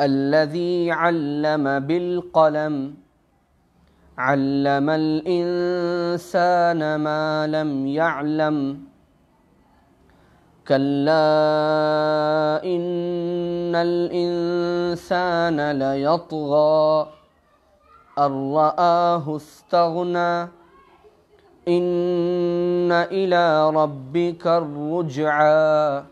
الذي علم بالقلم علم الإنسان ما لم يعلم كلا إن الإنسان ليطغى أن رآه استغنى إن إلى ربك الرجعى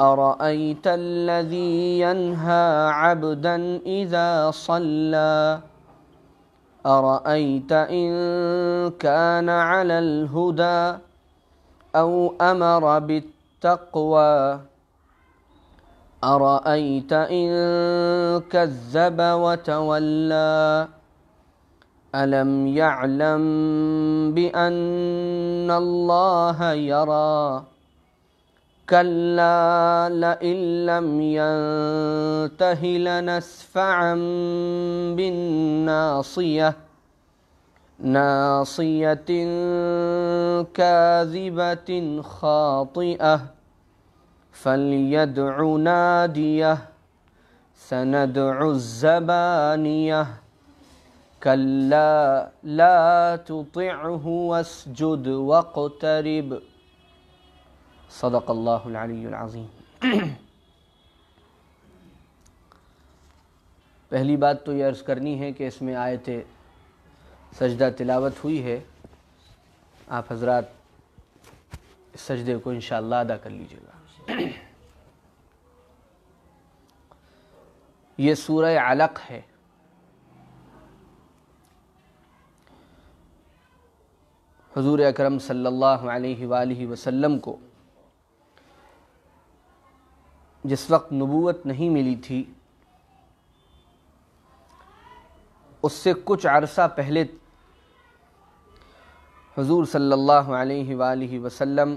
أرأيت الذي ينهى عبدا إذا صلى أرأيت إن كان على الهدى أو أمر بالتقوى أرأيت إن كذب وتولى ألم يعلم بأن الله يرى كلا لئن لم ينته لنسفعا بالناصية ناصية كاذبة خاطئة فليدع ناديه سندع الزبانية كلا لا تطعه واسجد واقترب सदक़ल्लाज़ीम पहली बात तो ये अर्ज़ करनी है कि इसमें आयत सजदा तिलावत हुई है आप हजरात इस सजदे को इन अदा कर लीजिएगा ये सूरह अलक है हजूर अकरम सल्लल्लाहु अलैहि वसल्लम को जिस वक्त नबूत नहीं मिली थी उससे कुछ अरसा पहले हजूर सल्लल्लाहु अलैहि वसल्लम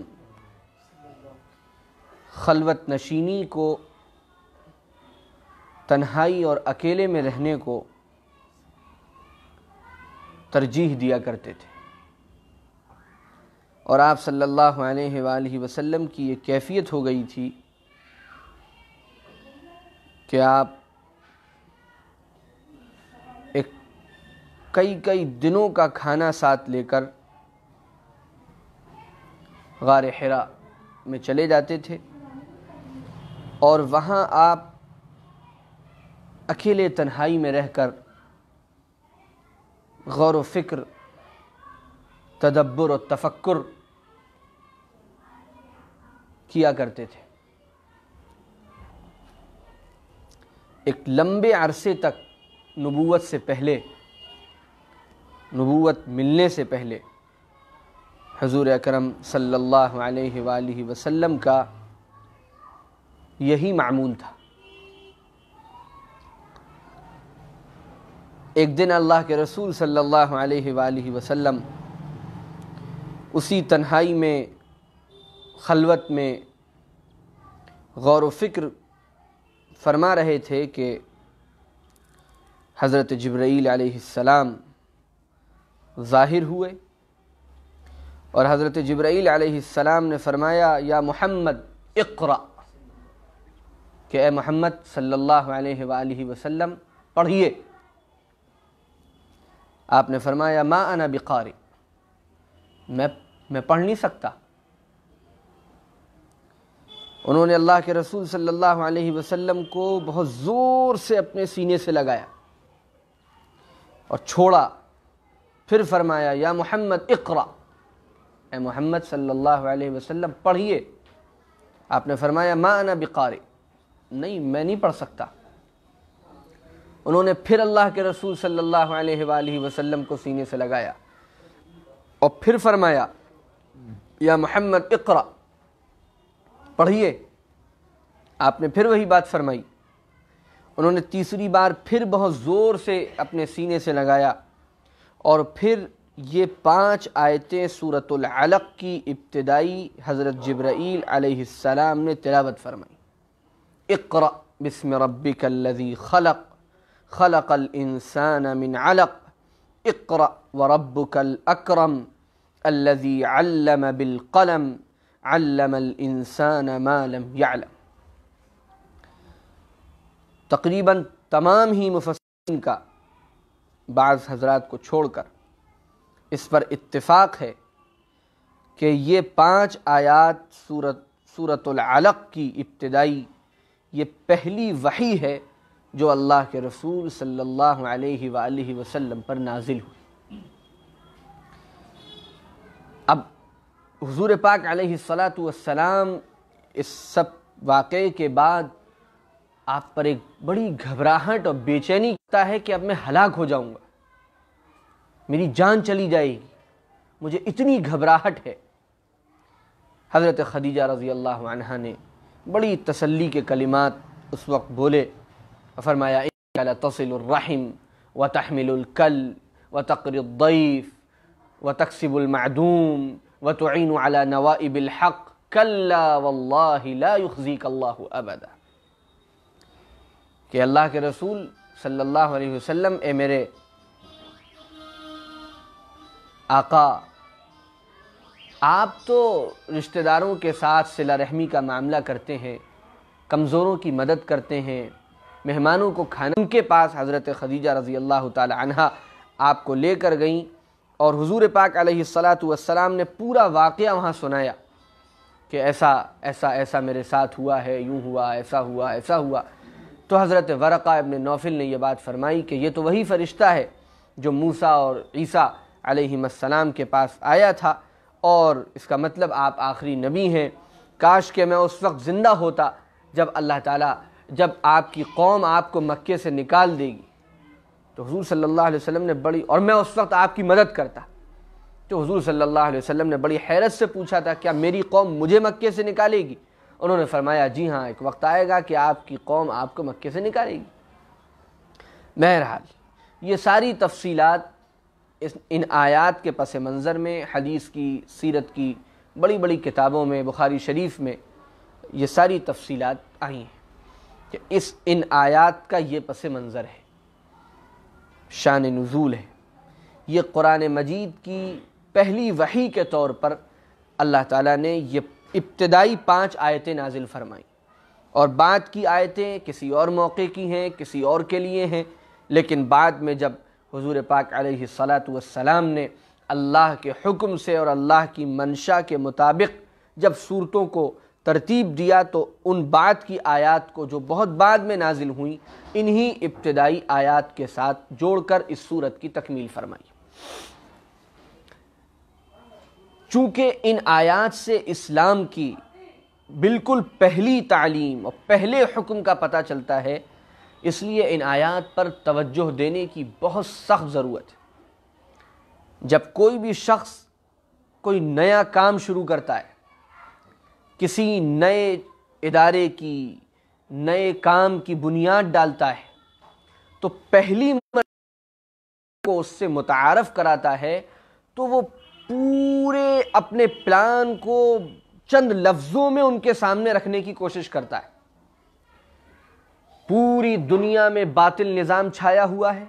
खलवत नशीनी को तन्हाई और अकेले में रहने को तरजीह दिया करते थे और आप सल्लल्लाहु अलैहि वसल्लम की ये कैफियत हो गई थी कि आप एक कई कई दिनों का खाना साथ लेकर गार हरा में चले जाते थे और वहाँ आप अकेले तन्हाई में रहकर गौर व फ़िक्र तदब्बर और तफक्र किया करते थे एक लंबे अरसे तक नबूत से पहले नबूत मिलने से पहले हजूर अकरम सल्लल्लाहु अलैहि वसल्लम का यही मामूल था एक दिन अल्लाह के रसूल सल्लल्लाहु अलैहि वसल्लम उसी तन्हाई में खलवत में गौर व फिक्र फरमा रहे थे कि हज़रत जब्रैल सलाम ज़ाहिर हुए और हज़रत जब्रैल सलाम ने फरमाया या मोहम्मद इकरा कि ए मोहम्मद सल्लल्लाहु अलैहि वसल्लम पढ़िए आपने फरमाया मा अना बिकारी मैं मैं पढ़ नहीं सकता उन्होंने अल्लाह के रसूल सल्लल्लाहु अलैहि वसल्लम को बहुत ज़ोर से अपने सीने से लगाया और छोड़ा फिर फरमाया या मोहम्मद इकरा ए मोहम्मद सल्लल्लाहु अलैहि वसल्लम पढ़िए आपने फरमाया मा ना बिकारी नहीं मैं नहीं पढ़ सकता उन्होंने फिर अल्लाह के रसूल सल्लल्लाहु अलैहि वसल्लम को सीने से लगाया और फिर फरमाया या मोहम्मद इकरा पढ़िए आपने फिर वही बात फरमाई उन्होंने तीसरी बार फिर बहुत ज़ोर से अपने सीने से लगाया और फिर ये पांच आयतें सूरतुल अलक की इब्तदाई हज़रत जब्राईल अलैहिस्सलाम ने तिलावत फरमाई इकर बिस्म रब्बिकल्लज़ी खलक खलकल इंसान मिन अलक इकर व रब्बुकल अकरम अल्लज़ी अल्लम बिल कलम इंसान मालम यालम तकरीबन तमाम ही मुफसरिन का बाज़ हजरात को छोड़कर इस पर इत्तेफाक है कि ये पांच आयात सूरत सूरतलक की इब्तदाई ये पहली वही है जो अल्लाह के रसूल सल्लल्लाहु अलैहि वसल्लम पर नाजिल हुई हजूर पाक सलाम इस सब वाक़े के बाद आप पर एक बड़ी घबराहट और बेचैनी होता है कि अब मैं हलाक हो जाऊंगा मेरी जान चली जाएगी मुझे इतनी घबराहट है हज़रत खदीजा रज़ी अल्लाह आनहा ने बड़ी तसल्ली के कलिमात उस वक्त बोले फरमाया तसिलरहम व तहमिलकल व तकरफ़ व तकसिबुलमदूम व तोन अला नवाइबिल हक कल्ला अबदा कि अल्लाह के रसूल सल्लल्लाहु अलैहि वसल्लम ए मेरे आका आप तो रिश्तेदारों के साथ सिला रहमी का मामला करते हैं कमज़ोरों की मदद करते हैं मेहमानों को खाना उनके पास हज़रत खदीजा रज़ी अल्लाह तला आपको लेकर गईं और हुजूर पाक सलाम ने पूरा वाक़ वहाँ सुनाया कि ऐसा ऐसा ऐसा मेरे साथ हुआ है यूँ हुआ ऐसा हुआ ऐसा हुआ तो हज़रत वरक़ा इबन नौफिल ने यह बात फरमाई कि ये तो वही फ़रिश्ता है जो मूसा और ईसा अलैहिस्सलाम के पास आया था और इसका मतलब आप आखिरी नबी हैं काश के मैं उस वक्त ज़िंदा होता जब अल्लाह ताला जब आपकी कौम आपको मक्के से निकाल देगी तो हजूर सल्ला वसम ने बड़ी और मैं उस वक्त आपकी मदद करता तो हजूर सल्ला वसम ने बड़ी हैरत से पूछा था क्या मेरी कौम मुझे मक्के से निकालेगी उन्होंने फरमाया जी हाँ एक वक्त आएगा कि आपकी कौम आपको मक्के से निकालेगी बहरहाल ये सारी तफसीलात इस इन आयात के पस मंज़र में हदीस की सीरत की बड़ी बड़ी किताबों में बुखारी शरीफ में ये सारी तफसीलात आई हैं कि इस इन आयात का ये पस मंज़र है शान नज़ूल है ये क़ुरान मजीद की पहली वही के तौर पर अल्लाह ताला ने ये इब्तदाई पाँच आयतें नाजिल फरमाई और बाद की आयतें किसी और मौके की हैं किसी और के लिए हैं लेकिन बाद में जब हजूर पाक सलाम ने अल्लाह के हुक्म से और अल्लाह की मंशा के मुताबिक जब सूरतों को तरतीब दिया तो उन बात की आयत को जो बहुत बाद में नाजिल हुई इन्हीं इब्तदाई आयत के साथ जोड़कर इस सूरत की तकमील फरमाई चूँकि इन आयात से इस्लाम की बिल्कुल पहली तालीम और पहले हुक्म का पता चलता है इसलिए इन आयात पर तवज्जो देने की बहुत सख्त ज़रूरत है जब कोई भी शख्स कोई नया काम शुरू करता है किसी नए इदारे की नए काम की बुनियाद डालता है तो पहली को उससे मुतारफ़ कराता है तो वो पूरे अपने प्लान को चंद लफ्ज़ों में उनके सामने रखने की कोशिश करता है पूरी दुनिया में बातिल निज़ाम छाया हुआ है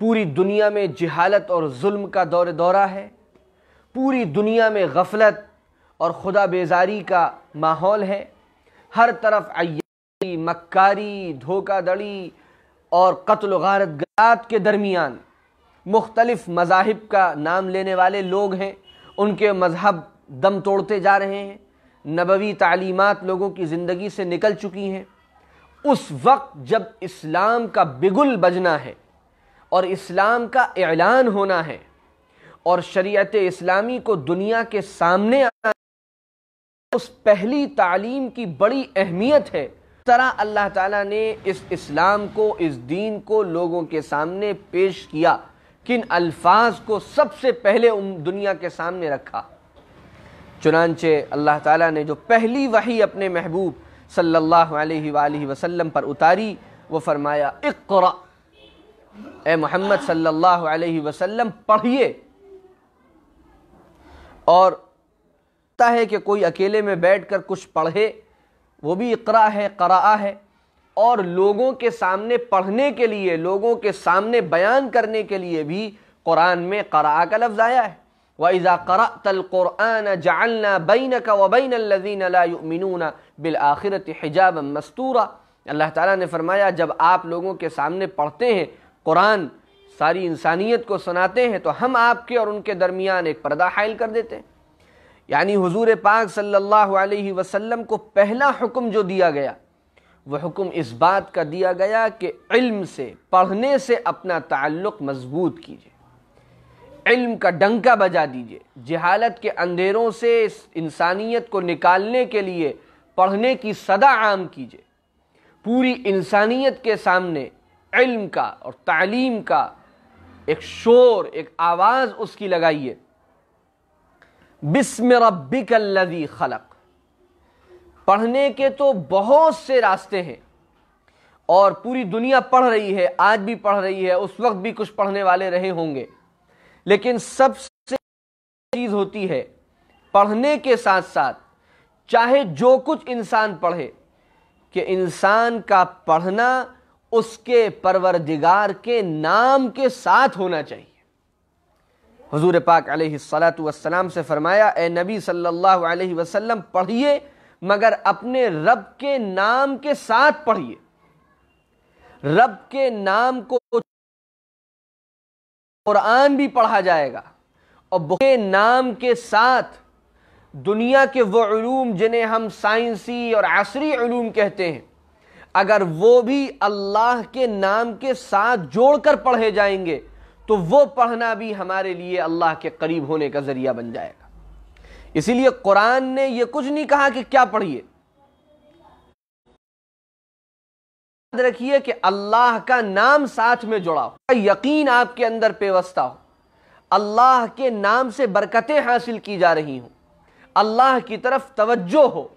पूरी दुनिया में जहालत और जुल्म का दौर दौरा है पूरी दुनिया में गफलत और खुदा बेजारी का माहौल है हर तरफ अयारी मक्कारी धोखाधड़ी और कत्ल गारत गात के दरमियान मुख्तलिफ़ मजाहब का नाम लेने वाले लोग हैं उनके मजहब दम तोड़ते जा रहे हैं नबवी तालीमत लोगों की ज़िंदगी से निकल चुकी हैं उस वक्त जब इस्लाम का बिगुल बजना है और इस्लाम का ऐलान होना है और शरीयत इस्लामी को दुनिया के सामने उस पहली तालीम की बड़ी अहमियत है तरह अल्लाह ताला ने इस इस्लाम को इस दीन को लोगों के सामने पेश किया किन अल्फाज को सबसे पहले दुनिया के सामने रखा चुनानचे अल्लाह ताला ने जो पहली वही अपने महबूब सल्लल्लाहु अलैहि सल्ला वसल्लम पर उतारी वो फरमाया ए मोहम्मद सल्लल्लाहु अलैहि वसल्लम पढ़िए और सकता है कि कोई अकेले में बैठ कर कुछ पढ़े वो भी इकरा है कराआ है और लोगों के सामने पढ़ने के लिए लोगों के सामने बयान करने के लिए भी कुरान में कराआ का लफ्ज़ आया है वज़ा करा तलक़ुरान जालना बैन का वबैन लजीन बिल आखिरत हिजाब मस्तूरा अल्लाह ताला ने फरमाया जब आप लोगों के सामने पढ़ते हैं कुरान सारी इंसानियत को सुनाते हैं तो हम आपके और उनके दरमियान एक पर्दा हायल कर देते हैं यानी हुजूर पाक सल्लल्लाहु अलैहि वसल्लम को पहला हुक्म जो दिया गया वह हुक्म इस बात का दिया गया कि इल्म से पढ़ने से अपना ताल्लुक़ मजबूत कीजिए इल्म का डंका बजा दीजिए जहालत के अंधेरों से इस इंसानियत को निकालने के लिए पढ़ने की सदा आम कीजिए पूरी इंसानियत के सामने इल्म का और तालीम का एक शोर एक आवाज़ उसकी लगाइए बिस्म रब्बिकल्लज़ी खलक पढ़ने के तो बहुत से रास्ते हैं और पूरी दुनिया पढ़ रही है आज भी पढ़ रही है उस वक्त भी कुछ पढ़ने वाले रहे होंगे लेकिन सबसे चीज़ होती है पढ़ने के साथ साथ चाहे जो कुछ इंसान पढ़े कि इंसान का पढ़ना उसके परवरदिगार के नाम के साथ होना चाहिए हजूर पाक सलाम से फ़रमाया ए नबी सल्लल्लाहु अलैहि वसल्लम पढ़िए मगर अपने रब के नाम के साथ पढ़िए रब के नाम को कुरान भी पढ़ा जाएगा और बुके नाम के साथ दुनिया के वो ूम जिन्हें हम साइंसी और आसरी कहते हैं अगर वो भी अल्लाह के नाम के साथ जोड़कर पढ़े जाएंगे तो वो पढ़ना भी हमारे लिए अल्लाह के करीब होने का जरिया बन जाएगा इसीलिए कुरान ने ये कुछ नहीं कहा कि क्या पढ़िए याद रखिए कि अल्लाह का नाम साथ में जुड़ा हो यकीन आपके अंदर पेवस्ता हो अल्लाह के नाम से बरकतें हासिल की जा रही हों अल्लाह की तरफ तवज्जो हो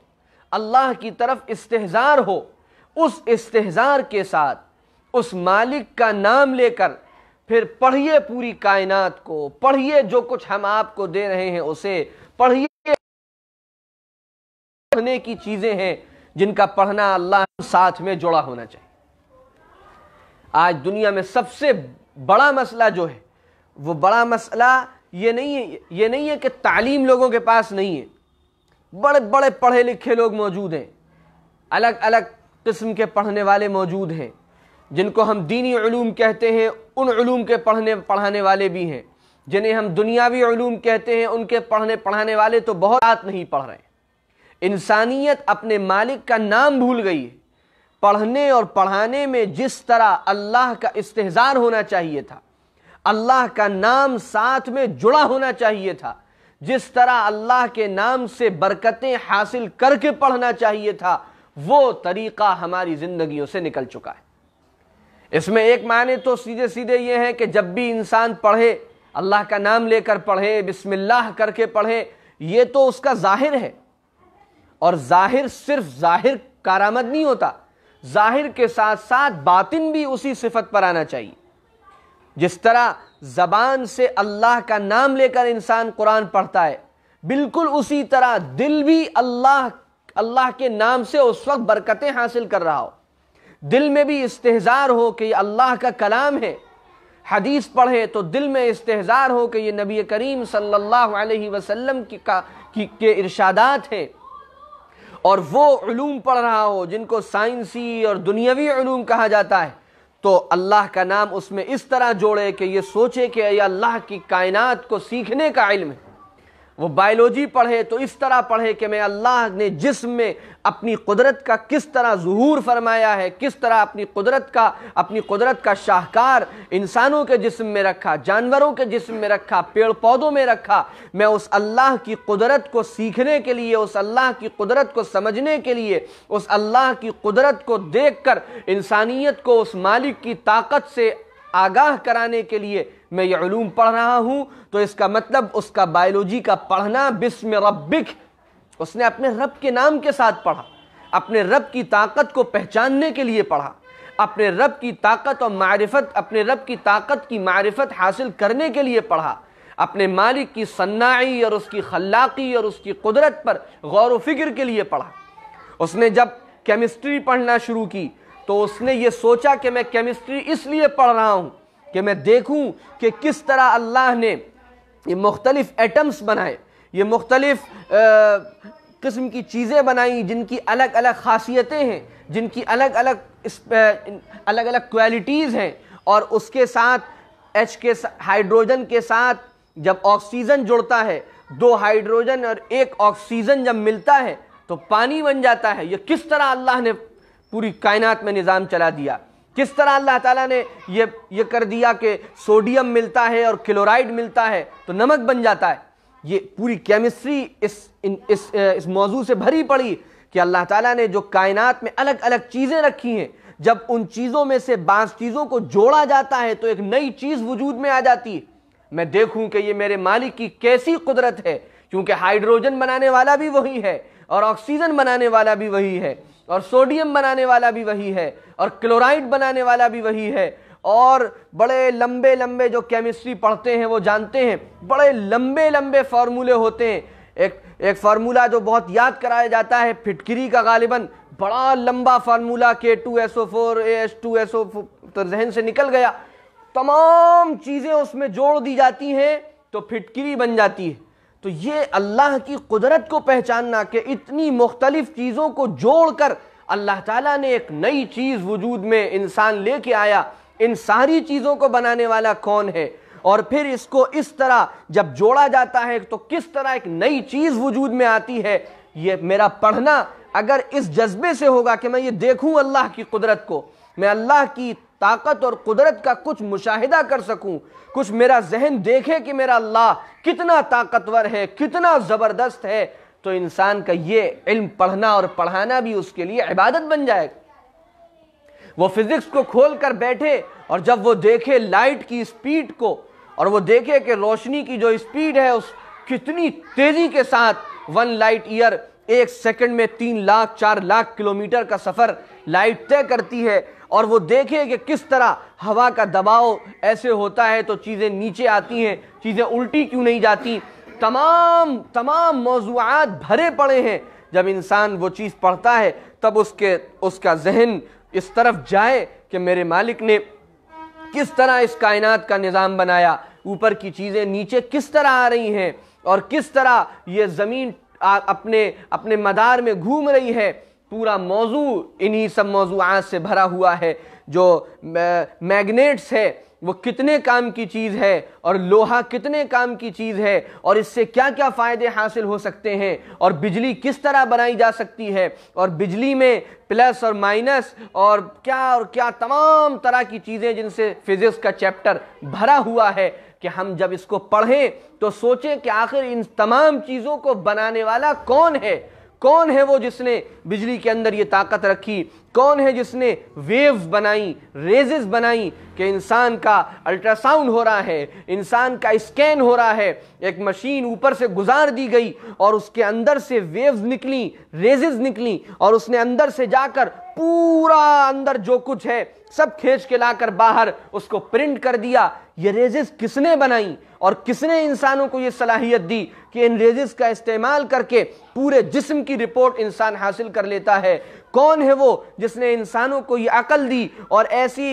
अल्लाह की तरफ इस्तेजार हो उस इस्तेजार के साथ उस मालिक का नाम लेकर फिर पढ़िए पूरी कायनात को पढ़िए जो कुछ हम आपको दे रहे हैं उसे पढ़िए पढ़ने की चीजें हैं जिनका पढ़ना अल्लाह साथ में जुड़ा होना चाहिए आज दुनिया में सबसे बड़ा मसला जो है वो बड़ा मसला ये नहीं है ये नहीं है कि तालीम लोगों के पास नहीं है बड़े बड़े पढ़े लिखे लोग मौजूद हैं अलग अलग किस्म के पढ़ने वाले मौजूद हैं जिनको हम दीनी ूम कहते हैं उन ूम के पढ़ने पढ़ाने वाले भी हैं जिन्हें हम दुनियावी ूम कहते हैं उनके पढ़ने पढ़ाने वाले तो बहुत रात नहीं पढ़ रहे इंसानियत अपने मालिक का नाम भूल गई है पढ़ने और पढ़ाने में जिस तरह अल्लाह का इस्तेजार होना चाहिए था अल्लाह का नाम साथ में जुड़ा होना चाहिए था जिस तरह अल्लाह के नाम से बरकतें हासिल करके पढ़ना चाहिए था वो तरीक़ा हमारी ज़िंदगियों से निकल चुका है इसमें एक माने तो सीधे सीधे ये हैं कि जब भी इंसान पढ़े अल्लाह का नाम लेकर पढ़े बिस्मिल्लाह करके पढ़े ये तो उसका जाहिर है और जाहिर सिर्फ जाहिर कारामद नहीं होता जाहिर के साथ साथ बातिन भी उसी सिफत पर आना चाहिए जिस तरह ज़बान से अल्लाह का नाम लेकर इंसान कुरान पढ़ता है बिल्कुल उसी तरह दिल भी अल्लाह अल्लाह के नाम से उस वक्त बरकतें हासिल कर रहा हो दिल में भी इस्तेजार हो कि ये अल्लाह का कलाम है हदीस पढ़े तो दिल में इस्तेजार हो कि ये नबी करीम सल्लल्लाहु अलैहि वसल्लम की का की के इरशादात हैं और वो वोम पढ़ रहा हो जिनको साइंसी और दुनियावी ूम कहा जाता है तो अल्लाह का नाम उसमें इस तरह जोड़े कि ये सोचे कि ये अल्लाह की कायनात को सीखने का इल्म है वो बायोलॉजी पढ़े तो इस तरह पढ़े कि मैं अल्लाह ने जिस्म में अपनी कुदरत का किस तरह जहूर फरमाया है किस तरह अपनी कुदरत का अपनी कुदरत का शाहकार इंसानों के जिस्म में रखा जानवरों के जिस्म में रखा पेड़ पौधों में रखा मैं उस अल्लाह की कुदरत को सीखने के लिए उस अल्लाह की कुदरत को समझने के लिए उस अल्लाह की कुदरत को देख कर इंसानियत को उस मालिक की ताकत से आगाह कराने के लिए मैं ये ूम पढ़ रहा हूँ तो इसका मतलब उसका बायोलॉजी का पढ़ना बिस्म रब्बिक उसने अपने रब के नाम के साथ पढ़ा अपने रब की ताकत को पहचानने के लिए पढ़ा अपने रब की ताकत और मारफत अपने रब की ताकत की मारफत हासिल करने के लिए पढ़ा अपने मालिक की सन्नाई और उसकी खलाक़ी और उसकी कुदरत पर गौर व फिक्र के लिए पढ़ा उसने जब केमिस्ट्री पढ़ना शुरू की तो उसने ये सोचा कि मैं केमिस्ट्री इसलिए पढ़ रहा हूँ कि मैं देखूँ कि किस तरह अल्लाह ने ये मुख्तलिफ़ एटम्स बनाए ये मुख्तलिफ़ किस्म की चीज़ें बनाई जिनकी अलग अलग खासियतें हैं जिनकी अलग अलग अलग अलग क्वालिटीज़ हैं और उसके साथ एच के हाइड्रोजन के साथ जब ऑक्सीजन जुड़ता है दो हाइड्रोजन और एक ऑक्सीजन जब मिलता है तो पानी बन जाता है ये किस तरह अल्लाह ने पूरी कायनात में निज़ाम चला दिया किस तरह अल्लाह ताला ने ये ये कर दिया कि सोडियम मिलता है और क्लोराइड मिलता है तो नमक बन जाता है ये पूरी केमिस्ट्री इस इन, इस इस मौजू से भरी पड़ी कि अल्लाह ताला ने जो कायनात में अलग अलग चीज़ें रखी हैं जब उन चीज़ों में से बास चीज़ों को जोड़ा जाता है तो एक नई चीज़ वजूद में आ जाती है मैं देखूँ कि ये मेरे मालिक की कैसी कुदरत है क्योंकि हाइड्रोजन बनाने वाला भी वही है और ऑक्सीजन बनाने वाला भी वही है और सोडियम बनाने वाला भी वही है और क्लोराइड बनाने वाला भी वही है और बड़े लंबे लंबे जो केमिस्ट्री पढ़ते हैं वो जानते हैं बड़े लंबे लंबे फार्मूले होते हैं एक एक फार्मूला जो बहुत याद कराया जाता है फिटकरी का गालिबन बड़ा लंबा formula K two S O four A S two S O तो जहन से निकल गया तमाम चीज़ें उसमें जोड़ दी जाती हैं तो फिटकरी बन जाती है तो ये अल्लाह की कुदरत को पहचानना कि इतनी मुख्तलिफ चीज़ों को जोड़ कर अल्लाह ताला ने एक नई चीज़ वजूद में इंसान लेके आया इन सारी चीज़ों को बनाने वाला कौन है और फिर इसको इस तरह जब जोड़ा जाता है तो किस तरह एक नई चीज़ वजूद में आती है ये मेरा पढ़ना अगर इस जज्बे से होगा कि मैं ये देखूँ अल्लाह की कुदरत को मैं अल्लाह की ताकत और कुदरत का कुछ मुशाहिदा कर सकूं कुछ मेरा जहन देखे कि मेरा अल्लाह कितना ताकतवर है कितना ज़बरदस्त है तो इंसान का ये इल्म पढ़ना और पढ़ाना भी उसके लिए इबादत बन जाएगा वो फिज़िक्स को खोल कर बैठे और जब वो देखे लाइट की स्पीड को और वो देखे कि रोशनी की जो स्पीड है उस कितनी तेज़ी के साथ वन लाइट ईयर एक सेकंड में तीन लाख चार लाख किलोमीटर का सफ़र लाइट तय करती है और वो देखें कि किस तरह हवा का दबाव ऐसे होता है तो चीज़ें नीचे आती हैं चीज़ें उल्टी क्यों नहीं जाती तमाम तमाम मौजूद भरे पड़े हैं जब इंसान वो चीज़ पढ़ता है तब उसके उसका जहन इस तरफ जाए कि मेरे मालिक ने किस तरह इस कायनात का निज़ाम बनाया ऊपर की चीज़ें नीचे किस तरह आ रही हैं और किस तरह ये ज़मीन अपने अपने मदार में घूम रही है पूरा मौजू इन्हीं सब मौजूद से भरा हुआ है जो मैग्नेट्स है वो कितने काम की चीज़ है और लोहा कितने काम की चीज़ है और इससे क्या क्या फ़ायदे हासिल हो सकते हैं और बिजली किस तरह बनाई जा सकती है और बिजली में प्लस और माइनस और क्या और क्या तमाम तरह की चीज़ें जिनसे फिज़िक्स का चैप्टर भरा हुआ है कि हम जब इसको पढ़ें तो सोचें कि आखिर इन तमाम चीज़ों को बनाने वाला कौन है कौन है वो जिसने बिजली के अंदर ये ताकत रखी कौन है जिसने वेव्स बनाई रेजेस बनाई कि इंसान का अल्ट्रासाउंड हो रहा है इंसान का स्कैन हो रहा है एक मशीन ऊपर से गुजार दी गई और उसके अंदर से वेव्स निकली रेजेस निकली और उसने अंदर से जाकर पूरा अंदर जो कुछ है सब खींच के लाकर बाहर उसको प्रिंट कर दिया ये रेजिस किसने बनाई और किसने इंसानों को ये सलाहियत दी कि इन रेजिस का इस्तेमाल करके पूरे जिस्म की रिपोर्ट इंसान हासिल कर लेता है कौन है वो जिसने इंसानों को ये अकल दी और ऐसी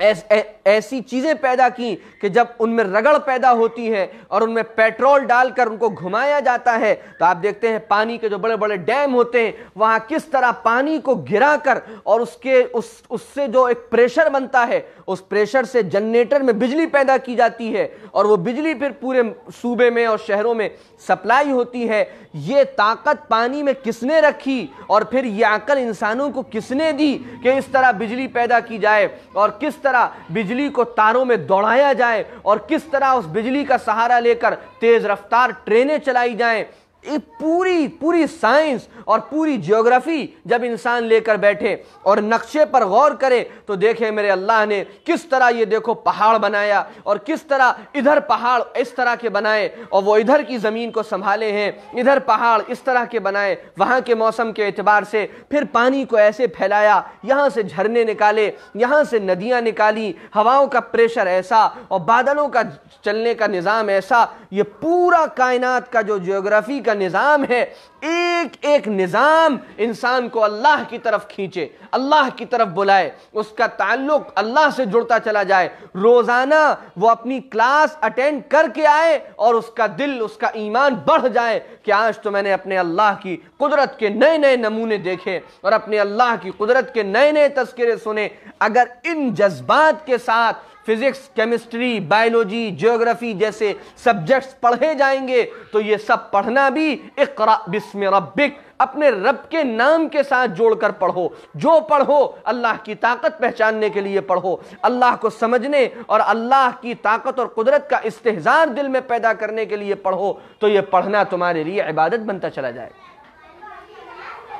ऐस, ऐ, ऐसी चीज़ें पैदा की कि जब उनमें रगड़ पैदा होती है और उनमें पेट्रोल डालकर उनको घुमाया जाता है तो आप देखते हैं पानी के जो बड़े बड़े डैम होते हैं वहाँ किस तरह पानी को गिराकर और उसके उस उससे जो एक प्रेशर बनता है उस प्रेशर से जनरेटर में बिजली पैदा की जाती है और वो बिजली फिर पूरे सूबे में और शहरों में सप्लाई होती है ये ताकत पानी में किसने रखी और फिर ये अकल इंसानों को किसने दी कि इस तरह बिजली पैदा की जाए और किस तरह बिजली को तारों में दौड़ाया जाए और किस तरह उस बिजली का सहारा लेकर तेज रफ्तार ट्रेनें चलाई जाएं ये पूरी पूरी साइंस और पूरी ज्योग्राफी जब इंसान लेकर बैठे और नक्शे पर गौर करे तो देखे मेरे अल्लाह ने किस तरह ये देखो पहाड़ बनाया और किस तरह इधर पहाड़ इस तरह के बनाए और वो इधर की ज़मीन को संभाले हैं इधर पहाड़ इस तरह के बनाए वहाँ के मौसम के अतबार से फिर पानी को ऐसे फैलाया यहाँ से झरने निकाले यहाँ से नदियाँ निकाली हवाओं का प्रेशर ऐसा और बादलों का चलने का निज़ाम ऐसा ये पूरा कायनात का जो जियोग्राफी का का निज़ाम है एक एक निज़ाम इंसान को अल्लाह की तरफ खींचे अल्लाह की तरफ बुलाए उसका ताल्लुक अल्लाह से जुड़ता चला जाए रोज़ाना वो अपनी क्लास अटेंड करके आए और उसका दिल उसका ईमान बढ़ जाए कि आज तो मैंने अपने अल्लाह की कुदरत के नए नए नमूने देखे और अपने अल्लाह की कुदरत के नए नए तस्करे सुने अगर इन जज्बात के साथ फिजिक्स केमिस्ट्री बायोलॉजी जियोग्राफी जैसे सब्जेक्ट्स पढ़े जाएंगे तो ये सब पढ़ना भी इकरा बिस्म रबिक अपने रब के नाम के साथ जोड़कर पढ़ो जो पढ़ो अल्लाह की ताकत पहचानने के लिए पढ़ो अल्लाह को समझने और अल्लाह की ताकत और कुदरत का इस्तेजार दिल में पैदा करने के लिए पढ़ो तो ये पढ़ना तुम्हारे लिए इबादत बनता चला जाए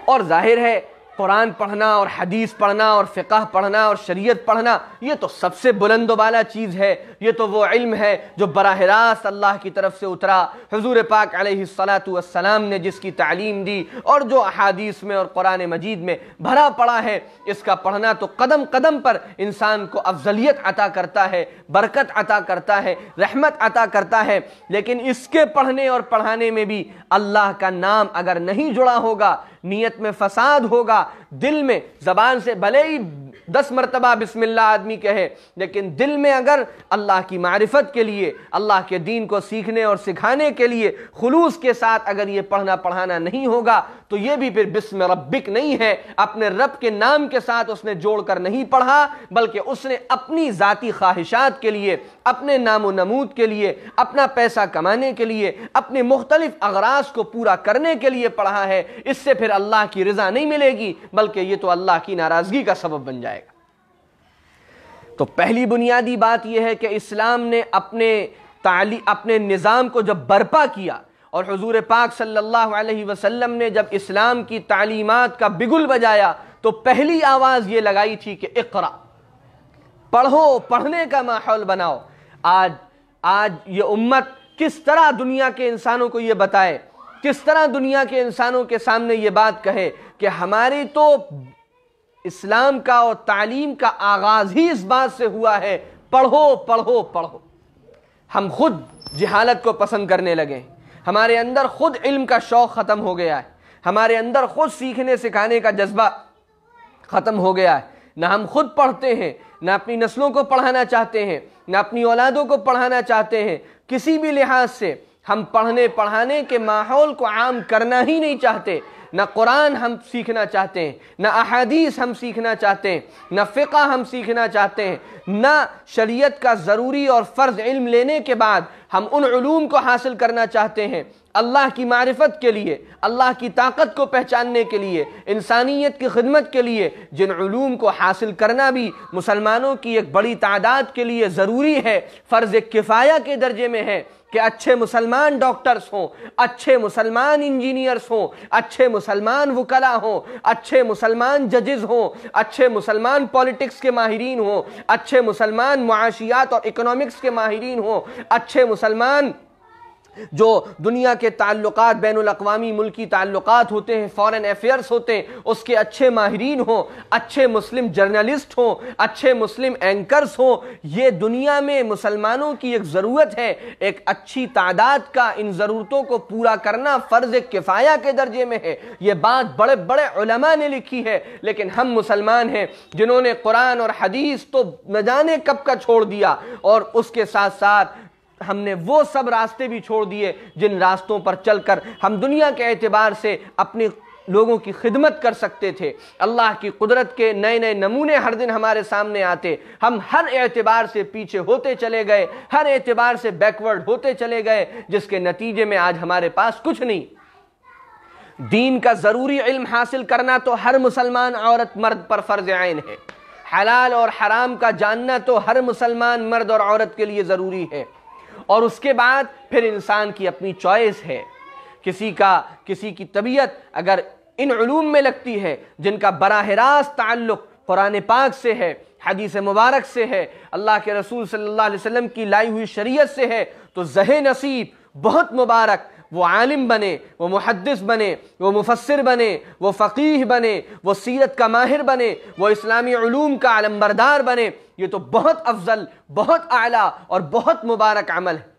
और जाहिर है कुरान पढ़ना और हदीस पढ़ना और फ़िका पढ़ना और शरीयत पढ़ना ये तो सबसे बुलंद वाला चीज़ है ये तो वो इल्म है जो बरह रास्त अल्लाह की तरफ से उतरा हजूर पाक सलाम ने जिसकी तालीम दी और जो अहादीस में और कुरान मजीद में भरा पड़ा है इसका पढ़ना तो कदम कदम पर इंसान को अफजलियत अता करता है बरकत अता करता है रहमत अता करता है लेकिन इसके पढ़ने और पढ़ाने में भी अल्लाह का नाम अगर नहीं जुड़ा होगा नीयत में फसाद होगा दिल में जबान से भले ही दस मरतबा बिस्मिल्ला आदमी कहे लेकिन दिल में अगर अल्लाह की मारफत के लिए अल्लाह के दीन को सीखने और सिखाने के लिए खलूस के साथ अगर ये पढ़ना पढ़ाना नहीं होगा तो ये भी फिर बिस्म रब्बिक नहीं है अपने रब के नाम के साथ उसने जोड़कर नहीं पढ़ा बल्कि उसने अपनी जतीी ख्वाहिशात के लिए अपने नामो नमूद के लिए अपना पैसा कमाने के लिए अपने मुख्तलिफ अगराज को पूरा करने के लिए पढ़ा है इससे फिर अल्लाह की रजा नहीं मिलेगी बल्कि ये तो अल्लाह की नाराज़गी का सबब बन जाएगा तो पहली बुनियादी बात यह है कि इस्लाम ने अपने ताली अपने निज़ाम को जब बर्पा किया और हजूर पाक सल्लल्लाहु अलैहि वसल्लम ने जब इस्लाम की तालीमत का बिगुल बजाया तो पहली आवाज़ ये लगाई थी कि इकरा पढ़ो पढ़ने का माहौल बनाओ आज आज ये उम्मत किस तरह दुनिया के इंसानों को ये बताए किस तरह दुनिया के इंसानों के सामने ये बात कहे कि हमारी तो इस्लाम का और तालीम का आगाज ही इस बात से हुआ है पढ़ो पढ़ो पढ़ो हम खुद जहालत को पसंद करने लगे हमारे अंदर खुद इल्म का शौक़ ख़त्म हो गया है हमारे अंदर खुद सीखने सिखाने का जज्बा ख़त्म हो गया है ना हम खुद पढ़ते हैं ना अपनी नस्लों को पढ़ाना चाहते हैं ना अपनी औलादों को पढ़ाना चाहते हैं किसी भी लिहाज से हम पढ़ने पढ़ाने के माहौल को आम करना ही नहीं चाहते ना कुरान हम सीखना चाहते हैं ना अहदीस हम सीखना चाहते हैं ना फ़िका हम सीखना चाहते हैं ना शरीयत का ज़रूरी और फ़र्ज़ इल्म लेने के बाद हम उन उलूम को हासिल करना चाहते हैं अल्लाह की मारिफत के लिए अल्लाह की ताकत को पहचानने के लिए इंसानियत की खिदमत के लिए जिन ूम को हासिल करना भी मुसलमानों की एक बड़ी तादाद के लिए ज़रूरी है फ़र्ज़ किफ़ाया के दर्जे में है कि अच्छे मुसलमान डॉक्टर्स हों अच्छे मुसलमान इंजीनियर्स हों अच्छे मुसलमान वकला हों अच्छे मुसलमान जजेज़ हों अच्छे मुसलमान पॉलिटिक्स के माहरीन हों अच्छे मुसलमान माशियात और इकनॉमिक्स के माहरीन हों अच्छे मुसलमान जो दुनिया के ताल्लुक बैन अवी मुल्की ताल्लुक होते हैं फॉरेन अफेयर्स होते हैं उसके अच्छे माहरीन हों अच्छे मुस्लिम जर्नलिस्ट हों अच्छे मुस्लिम एंकर्स हों ये दुनिया में मुसलमानों की एक ज़रूरत है एक अच्छी तादाद का इन ज़रूरतों को पूरा करना फ़र्ज़ किफ़ाया के दर्जे में है ये बात बड़े बड़े उलमा ने लिखी है लेकिन हम मुसलमान हैं जिन्होंने कुरान और हदीस तो न जाने कब का छोड़ दिया और उसके साथ साथ हमने वो सब रास्ते भी छोड़ दिए जिन रास्तों पर चलकर हम दुनिया के एतबार से अपनी लोगों की खिदमत कर सकते थे अल्लाह की कुदरत के नए नए नमूने हर दिन हमारे सामने आते हम हर एतबार से पीछे होते चले गए हर एतबार से बैकवर्ड होते चले गए जिसके नतीजे में आज हमारे पास कुछ नहीं दीन का ज़रूरी इल्म हासिल करना तो हर मुसलमान औरत मर्द पर फ़र्ज आयन है हलाल और हराम का जानना तो हर मुसलमान मर्द और औरत के लिए ज़रूरी है और उसके बाद फिर इंसान की अपनी चॉइस है किसी का किसी की तबीयत अगर इन ूम में लगती है जिनका बराह रास्त ताल्लुक़ कुरान पाक से है हदीस मुबारक से है अल्लाह के रसूल सल्लल्लाहु अलैहि वसल्लम की लाई हुई शरीयत से है तो जह नसीब बहुत मुबारक वो आलिम बने वो मुहदस बने वो मुफसर बने वो फ़कीह बने वो सीरत का माहिर बने वो इस्लामी ूम का आलमबरदार बने ये तो बहुत अफजल बहुत आला और बहुत मुबारक अमल है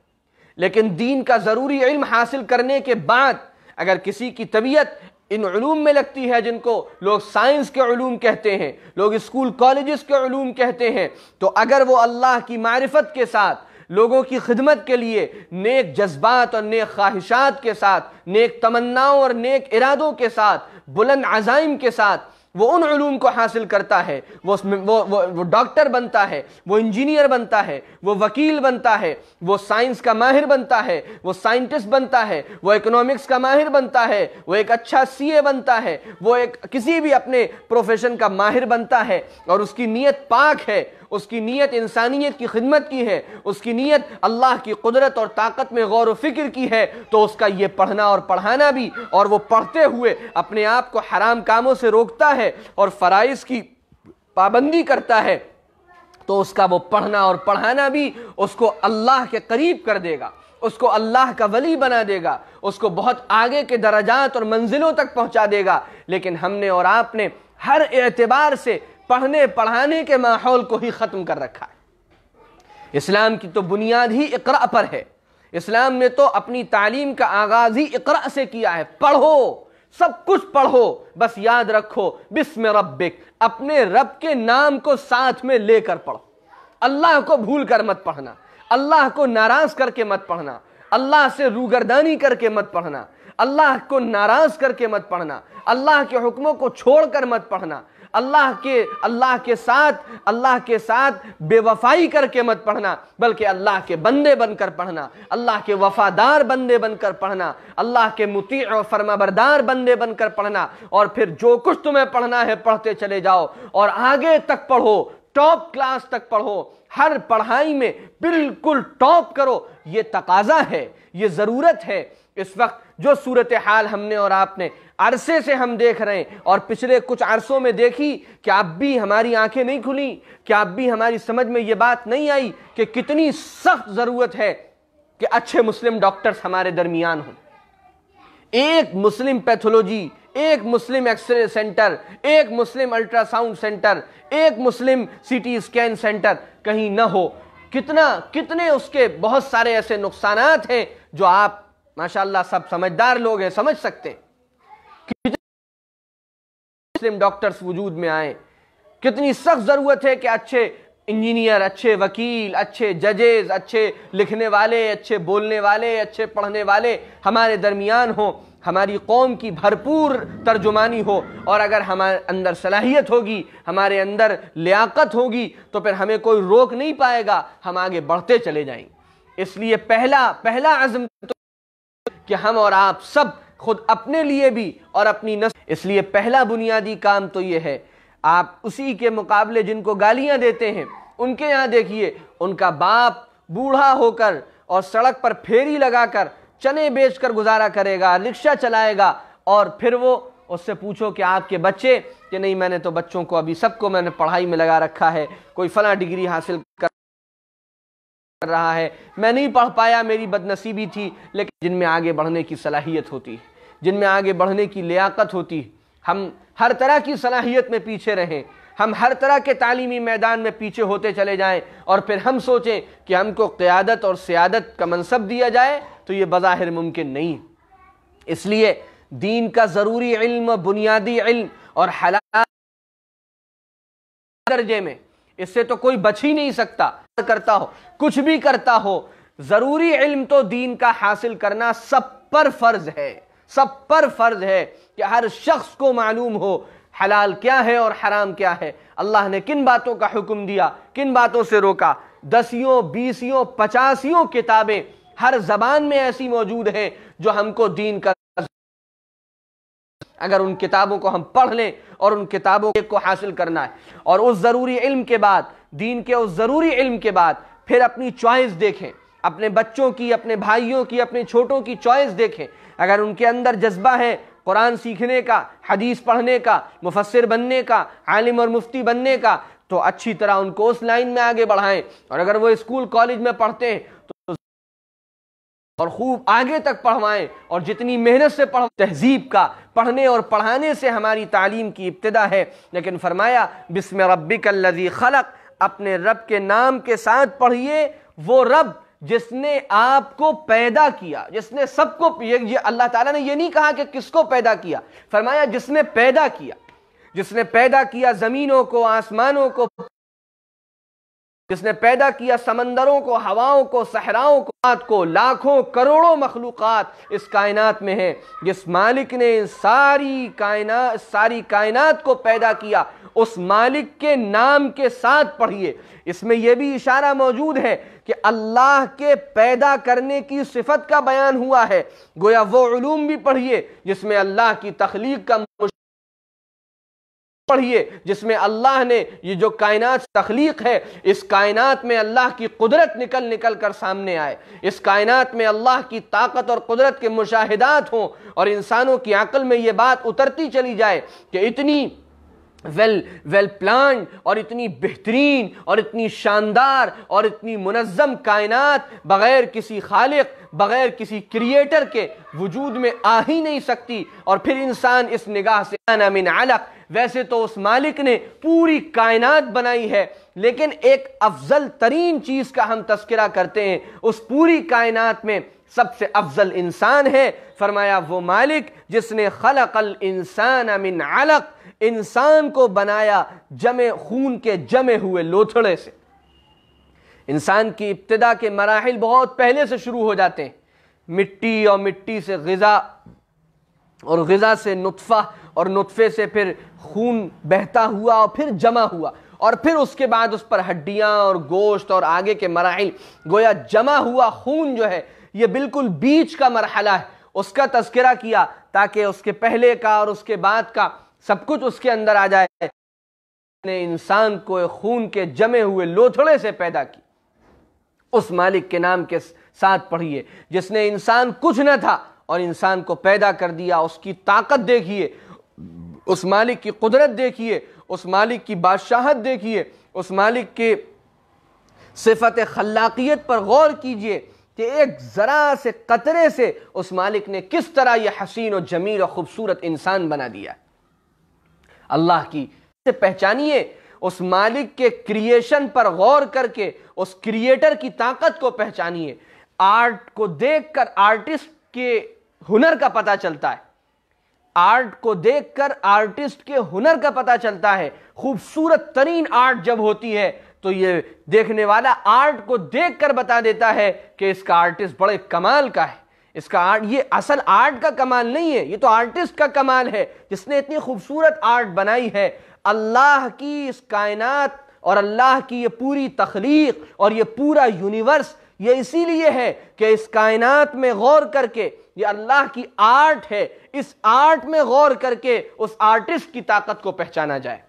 लेकिन दीन का ज़रूरी इल्म हासिल करने के बाद अगर किसी की तबीयत इन ूम में लगती है जिनको लोग साइंस के ूम कहते हैं लोग स्कूल कॉलेज़ के ूम कहते हैं तो अगर वो अल्लाह की मारफत के साथ लोगों की खिदमत के लिए नेक जज्बात और नेक ख्वाहिशात के साथ नेक तमन्नाओं और नेक इरादों के साथ बुलंद अज़ाइम के साथ वो उन उलूम को हासिल करता है वो वो वो, वो डॉक्टर बनता है वो इंजीनियर बनता है वो वकील बनता है वो साइंस का माहिर बनता है वो साइंटिस्ट बनता है वो इकोनॉमिक्स का माहिर बनता है वो एक अच्छा सीए बनता है वो एक किसी भी अपने प्रोफेशन का माहिर बनता है और उसकी नीयत पाक है उसकी नीयत इंसानियत की खिदमत की है उसकी नीयत अल्लाह की कुदरत और ताकत में गौर व फिक्र की है तो उसका ये पढ़ना और पढ़ाना भी और वो पढ़ते हुए अपने आप को हराम कामों से रोकता है और फ़राइज़ की पाबंदी करता है तो उसका वो पढ़ना और पढ़ाना भी उसको अल्लाह के करीब कर देगा उसको अल्लाह का वली बना देगा उसको बहुत आगे के दर्जात और मंजिलों तक पहुंचा देगा लेकिन हमने और आपने हर एतबार से पढ़ने पढ़ाने के माहौल को ही ख़त्म कर रखा है इस्लाम की तो बुनियाद ही इकरा पर है इस्लाम ने तो अपनी तालीम का आगाज़ ही इकरा से किया है पढ़ो सब कुछ पढ़ो बस याद रखो बिस्म रब्बिक अपने रब के नाम को साथ में लेकर पढ़ो अल्लाह को भूल कर मत पढ़ना अल्लाह को नाराज करके मत पढ़ना अल्लाह से रूगरदानी करके मत पढ़ना अल्लाह को नाराज करके मत पढ़ना अल्लाह के हुक्मों को छोड़कर मत पढ़ना अल्लाह के अल्लाह के साथ अल्लाह के साथ बेवफाई करके मत पढ़ना बल्कि अल्लाह के बंदे बनकर पढ़ना अल्लाह के वफादार बंदे बनकर पढ़ना अल्लाह के मुती और फर्माबरदार बंदे बनकर पढ़ना और फिर जो कुछ तुम्हें पढ़ना है पढ़ते चले जाओ और आगे तक पढ़ो टॉप क्लास तक पढ़ो हर पढ़ाई में बिल्कुल टॉप करो ये तकाजा है ये ज़रूरत है इस वक्त जो सूरत हाल हमने और आपने अरसे से हम देख रहे हैं और पिछले कुछ अरसों में देखी कि अब भी हमारी आंखें नहीं खुली कि अब भी हमारी समझ में ये बात नहीं आई कि कितनी सख्त ज़रूरत है कि अच्छे मुस्लिम डॉक्टर्स हमारे दरमियान हों एक मुस्लिम पैथोलॉजी एक मुस्लिम एक्सरे सेंटर एक मुस्लिम अल्ट्रासाउंड सेंटर एक मुस्लिम सीटी स्कैन सेंटर कहीं ना हो कितना कितने उसके बहुत सारे ऐसे नुकसान हैं जो आप माशाल्लाह सब समझदार लोग हैं समझ सकते हैं मुस्लिम डॉक्टर्स वजूद में आए कितनी सख्त ज़रूरत है कि अच्छे इंजीनियर अच्छे वकील अच्छे जजेस अच्छे लिखने वाले अच्छे बोलने वाले अच्छे पढ़ने वाले हमारे दरमियान हों हमारी कौम की भरपूर तर्जुमानी हो और अगर हमारे अंदर सलाहियत होगी हमारे अंदर लियाकत होगी तो फिर हमें कोई रोक नहीं पाएगा हम आगे बढ़ते चले जाएंगे इसलिए पहला पहला आजम तो कि हम और आप सब खुद अपने लिए भी और अपनी नस्ल इसलिए पहला बुनियादी काम तो ये है आप उसी के मुकाबले जिनको गालियां देते हैं उनके यहाँ देखिए उनका बाप बूढ़ा होकर और सड़क पर फेरी लगाकर चने बेचकर गुजारा करेगा रिक्शा चलाएगा और फिर वो उससे पूछो कि आपके बच्चे कि नहीं मैंने तो बच्चों को अभी सबको मैंने पढ़ाई में लगा रखा है कोई फला डिग्री हासिल कर रहा है मैं नहीं पढ़ पाया मेरी बदनसीबी थी लेकिन जिनमें आगे बढ़ने की सलाहियत होती है जिनमें आगे बढ़ने की लियाकत होती है हम हर तरह की सलाहियत में पीछे रहें हम हर तरह के तालीमी मैदान में पीछे होते चले जाएं और फिर हम सोचें कि हमको क़्यादत और सियादत का मनसब दिया जाए तो ये बज़ाहिर मुमकिन नहीं इसलिए दीन का ज़रूरी इल्म बुनियादी इल्म और हलाल दर्जे में इससे तो कोई बच ही नहीं सकता करता हो कुछ भी करता हो ज़रूरी इल्म तो दीन का हासिल करना सब पर फ़र्ज़ है सब पर फ़र्ज है कि हर शख्स को मालूम हो हलाल क्या है और हराम क्या है अल्लाह ने किन बातों का हुक्म दिया किन बातों से रोका दसियों बीसियों पचासियों किताबें हर जबान में ऐसी मौजूद हैं जो हमको दीन का अगर उन किताबों को हम पढ़ लें और उन किताबों को हासिल करना है और उस ज़रूरी इल्म के बाद दीन के उस ज़रूरी इल्म के बाद फिर अपनी चॉइस देखें अपने बच्चों की अपने भाइयों की अपने छोटों की चॉइस देखें अगर उनके अंदर जज्बा है कुरान सीखने का हदीस पढ़ने का मुफसर बनने का आलिम और मुफ्ती बनने का तो अच्छी तरह उनको उस लाइन में आगे बढ़ाएं और अगर वो स्कूल कॉलेज में पढ़ते हैं तो और खूब आगे तक पढ़वाएं और जितनी मेहनत से पढ़ तहजीब का पढ़ने और पढ़ाने से हमारी तालीम की इब्तदा है लेकिन फरमाया बिस्म रबिक खलक अपने रब के नाम के साथ पढ़िए वो रब जिसने आपको पैदा किया जिसने सबको ये, अल्लाह ताला ने ये नहीं कहा कि किसको पैदा किया फरमाया जिसने पैदा किया जिसने पैदा किया जमीनों को आसमानों को जिसने पैदा किया समंदरों को हवाओं को सहराओं को को लाखों करोड़ों मखलूक़ात इस कायनात में हैं जिस मालिक ने सारी कायना सारी कायनात को पैदा किया उस मालिक के नाम के साथ पढ़िए इसमें यह भी इशारा मौजूद है कि अल्लाह के पैदा करने की सिफत का बयान हुआ है गोया वो भी पढ़िए जिसमें अल्लाह की तख्लीक का पढ़िए जिसमें अल्लाह ने ये जो कायनात तख्लीक है इस कायनात में अल्लाह की कुदरत निकल निकल कर सामने आए इस कायनात में अल्लाह की ताकत और कुदरत के मुशाहिदात हों और इंसानों की अकल में ये बात उतरती चली जाए कि इतनी वेल वेल प्लान और इतनी बेहतरीन और इतनी शानदार और इतनी मुनज़म कायनात बग़ैर किसी खालिक बग़ैर किसी क्रिएटर के वजूद में आ ही नहीं सकती और फिर इंसान इस निगाह से आना मिन आलक वैसे तो उस मालिक ने पूरी कायनात बनाई है लेकिन एक अफजल तरीन चीज़ का हम तस्करा करते हैं उस पूरी कायनात में सबसे अफजल इंसान है फरमाया वो मालिक जिसने खलकल इंसान अमिन अलक इंसान को बनाया जमे खून के जमे हुए लोथड़े से इंसान की इब्तदा के मराहल बहुत पहले से शुरू हो जाते हैं मिट्टी और मिट्टी से गज़ा और गज़ा से नुतफ़ा और नुतफ़े से फिर खून बहता हुआ और फिर जमा हुआ और फिर उसके बाद उस पर हड्डियाँ और गोश्त और आगे के मराहल गोया जमा हुआ खून जो है ये बिल्कुल बीच का मरहला है उसका तस्करा किया ताकि उसके पहले का और उसके बाद का सब कुछ उसके अंदर आ जाए ने इंसान को खून के जमे हुए लोथड़े से पैदा की उस मालिक के नाम के साथ पढ़िए जिसने इंसान कुछ न था और इंसान को पैदा कर दिया उसकी ताकत देखिए उस मालिक की कुदरत देखिए उस मालिक की बादशाहत देखिए उस मालिक के सिफत खलाकियत पर गौर कीजिए कि एक ज़रा से कतरे से उस मालिक ने किस तरह यह हसीन और जमील और ख़ूबसूरत इंसान बना दिया अल्लाह की से पहचानिए उस मालिक के क्रिएशन पर गौर करके उस क्रिएटर की ताकत को पहचानिए आर्ट को देखकर आर्टिस्ट के हुनर का पता चलता है आर्ट को देखकर आर्टिस्ट के हुनर का पता चलता है खूबसूरत तरीन आर्ट जब होती है तो ये देखने वाला आर्ट को देख कर बता देता है कि इसका आर्टिस्ट बड़े कमाल का है इसका आर्ट ये असल आर्ट का कमाल नहीं है ये तो आर्टिस्ट का कमाल है जिसने इतनी खूबसूरत आर्ट बनाई है अल्लाह की इस कायनात और अल्लाह की ये पूरी तख्लीक और ये पूरा यूनिवर्स ये इसीलिए है कि इस कायनात में गौर करके ये अल्लाह की आर्ट है इस आर्ट में गौर करके उस आर्टिस्ट की ताकत को पहचाना जाए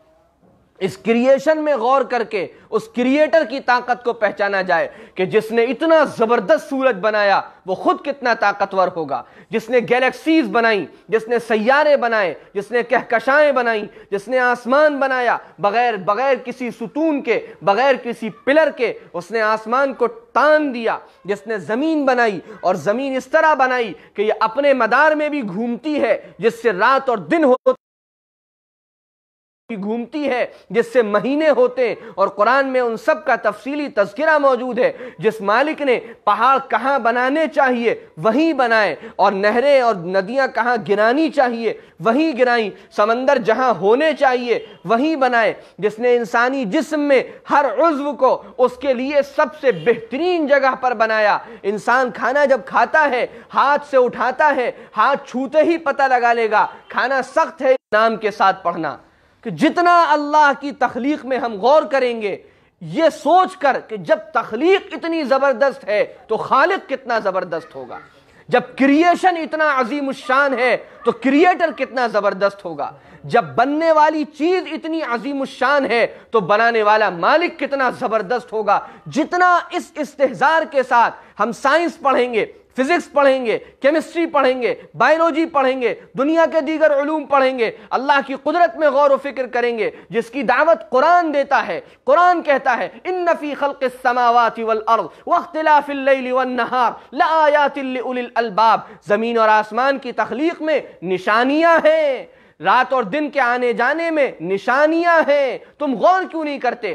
इस क्रिएशन में गौर करके उस क्रिएटर की ताकत को पहचाना जाए कि जिसने इतना ज़बरदस्त सूरज बनाया वो खुद कितना ताकतवर होगा जिसने गैलेक्सीज बनाई जिसने सैारे बनाए जिसने कहकशाएं बनाई जिसने आसमान बनाया बगैर बगैर किसी सुतून के बगैर किसी पिलर के उसने आसमान को तान दिया जिसने ज़मीन बनाई और ज़मीन इस तरह बनाई कि ये अपने मदार में भी घूमती है जिससे रात और दिन हो की घूमती है जिससे महीने होते हैं और कुरान में उन सब का तफसीली तस्करा मौजूद है जिस मालिक ने पहाड़ कहाँ बनाने चाहिए वहीं बनाए और नहरें और नदियाँ कहाँ गिरानी चाहिए वहीं गिराई समंदर जहाँ होने चाहिए वहीं बनाए जिसने इंसानी जिस्म में हर उज्व को उसके लिए सबसे बेहतरीन जगह पर बनाया इंसान खाना जब खाता है हाथ से उठाता है हाथ छूते ही पता लगा लेगा खाना सख्त है नाम के साथ पढ़ना कि जितना अल्लाह की तखलीक में हम गौर करेंगे ये सोच कर कि जब तखलीक इतनी ज़बरदस्त है तो खालिक कितना ज़बरदस्त होगा जब क्रिएशन इतना अजीम शान है तो क्रिएटर कितना ज़बरदस्त होगा जब बनने वाली चीज़ इतनी अजीम शान है तो बनाने वाला मालिक कितना ज़बरदस्त होगा जितना इस इस्तेजार के साथ हम साइंस पढ़ेंगे फिजिक्स पढ़ेंगे केमिस्ट्री पढ़ेंगे बायोलॉजी पढ़ेंगे दुनिया के दीगर ूम पढ़ेंगे अल्लाह की कुदरत में गौर व फिक्र करेंगे जिसकी दावत कुरान देता है कुरान कहता है इन नफ़ी खल्क समावत वख्तिलाफ़िल्लाहार ज़मीन और आसमान की तख्लीक में निशानियाँ हैं रात और दिन के आने जाने में निशानियाँ हैं तुम गौर क्यों नहीं करते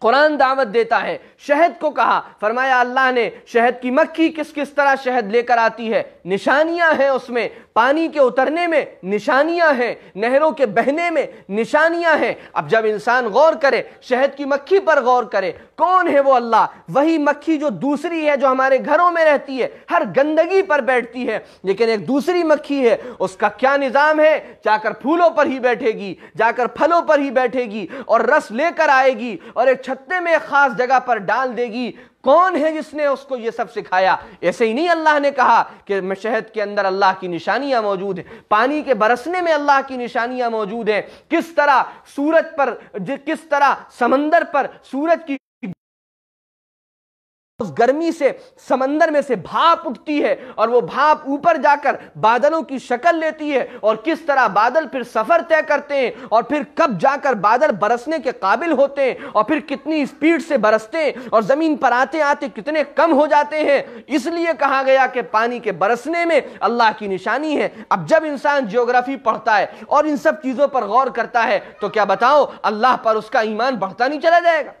कुरान दावत देता है शहद को कहा फरमाया अल्लाह ने शहद की मक्खी किस किस तरह शहद लेकर आती है निशानियां हैं उसमें पानी के उतरने में निशानियां हैं नहरों के बहने में निशानियां हैं अब जब इंसान गौर करे शहद की मक्खी पर गौर करे कौन है वो अल्लाह वही मक्खी जो दूसरी है जो हमारे घरों में रहती है हर गंदगी पर बैठती है लेकिन एक दूसरी मक्खी है उसका क्या निज़ाम है जाकर फूलों पर ही बैठेगी जाकर फलों पर ही बैठेगी और रस लेकर आएगी और एक छत्ते में खास जगह पर डाल देगी कौन है जिसने उसको ये सब सिखाया ऐसे ही नहीं अल्लाह ने कहा कि शहद के अंदर अल्लाह की निशानियां मौजूद हैं पानी के बरसने में अल्लाह की निशानियां मौजूद हैं किस तरह सूरज पर किस तरह समंदर पर सूरज की उस गर्मी से समंदर में से भाप उठती है और वो भाप ऊपर जाकर बादलों की शक्ल लेती है और किस तरह बादल फिर सफर तय करते हैं और फिर कब जाकर बादल बरसने के काबिल होते हैं और फिर कितनी स्पीड से बरसते हैं और जमीन पर आते आते कितने कम हो जाते हैं इसलिए कहा गया कि पानी के बरसने में अल्लाह की निशानी है अब जब इंसान जियोग्राफी पढ़ता है और इन सब चीजों पर गौर करता है तो क्या बताओ अल्लाह पर उसका ईमान बढ़ता नहीं चला जाएगा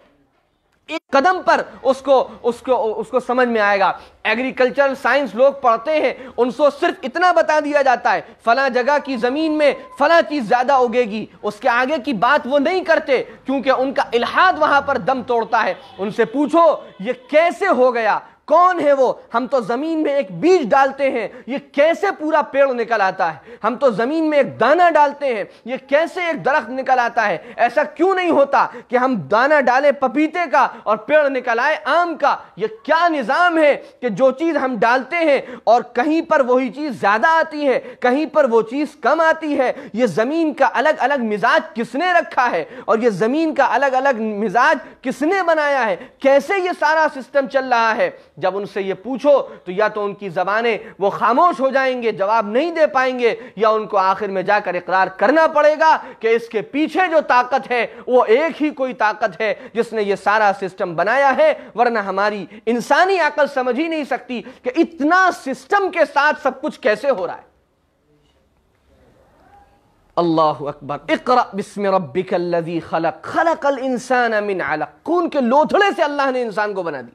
एक कदम पर उसको उसको उसको समझ में आएगा एग्रीकल्चरल साइंस लोग पढ़ते हैं उनको सिर्फ इतना बता दिया जाता है फला जगह की ज़मीन में फला चीज़ ज़्यादा उगेगी उसके आगे की बात वो नहीं करते क्योंकि उनका इलाहाद वहां पर दम तोड़ता है उनसे पूछो ये कैसे हो गया कौन है वो हम तो जमीन में एक बीज डालते हैं ये कैसे पूरा पेड़ निकल आता है हम तो जमीन में एक दाना डालते हैं ये कैसे एक दरख्त निकल आता है ऐसा क्यों नहीं होता कि हम दाना डालें पपीते का और पेड़ निकल आए आम का ये क्या निज़ाम है कि जो चीज़ हम डालते हैं और कहीं पर वही चीज़ ज़्यादा आती है कहीं पर वो चीज़ कम आती है ये ज़मीन का अलग अलग मिजाज किसने रखा है और ये ज़मीन का अलग अलग मिजाज किसने बनाया है कैसे ये सारा सिस्टम चल रहा है जब उनसे ये पूछो तो या तो उनकी ज़बानें वो खामोश हो जाएंगे जवाब नहीं दे पाएंगे या उनको आखिर में जाकर इकरार करना पड़ेगा कि इसके पीछे जो ताकत है वो एक ही कोई ताकत है जिसने ये सारा सिस्टम बनाया है वरना हमारी इंसानी अकल समझ ही नहीं सकती कि इतना सिस्टम के साथ सब कुछ कैसे हो रहा है अल्लाह अकबर इकरा बिस्म रबिकल्लजी खलक खलकल इंसान अमिन अलक खून के लोथड़े से अल्लाह ने इंसान को बना दी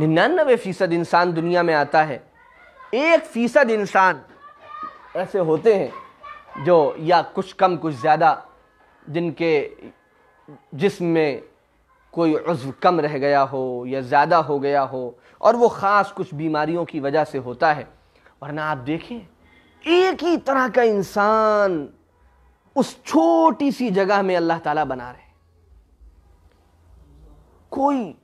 निन्यानवे फ़ीसद इंसान दुनिया में आता है एक फ़ीसद इंसान ऐसे होते हैं जो या कुछ कम कुछ ज़्यादा जिनके जिसम में कोई उज्व कम रह गया हो या ज़्यादा हो गया हो और वो ख़ास कुछ बीमारियों की वजह से होता है वरना आप देखें एक ही तरह का इंसान उस छोटी सी जगह में अल्लाह ताला बना रहे कोई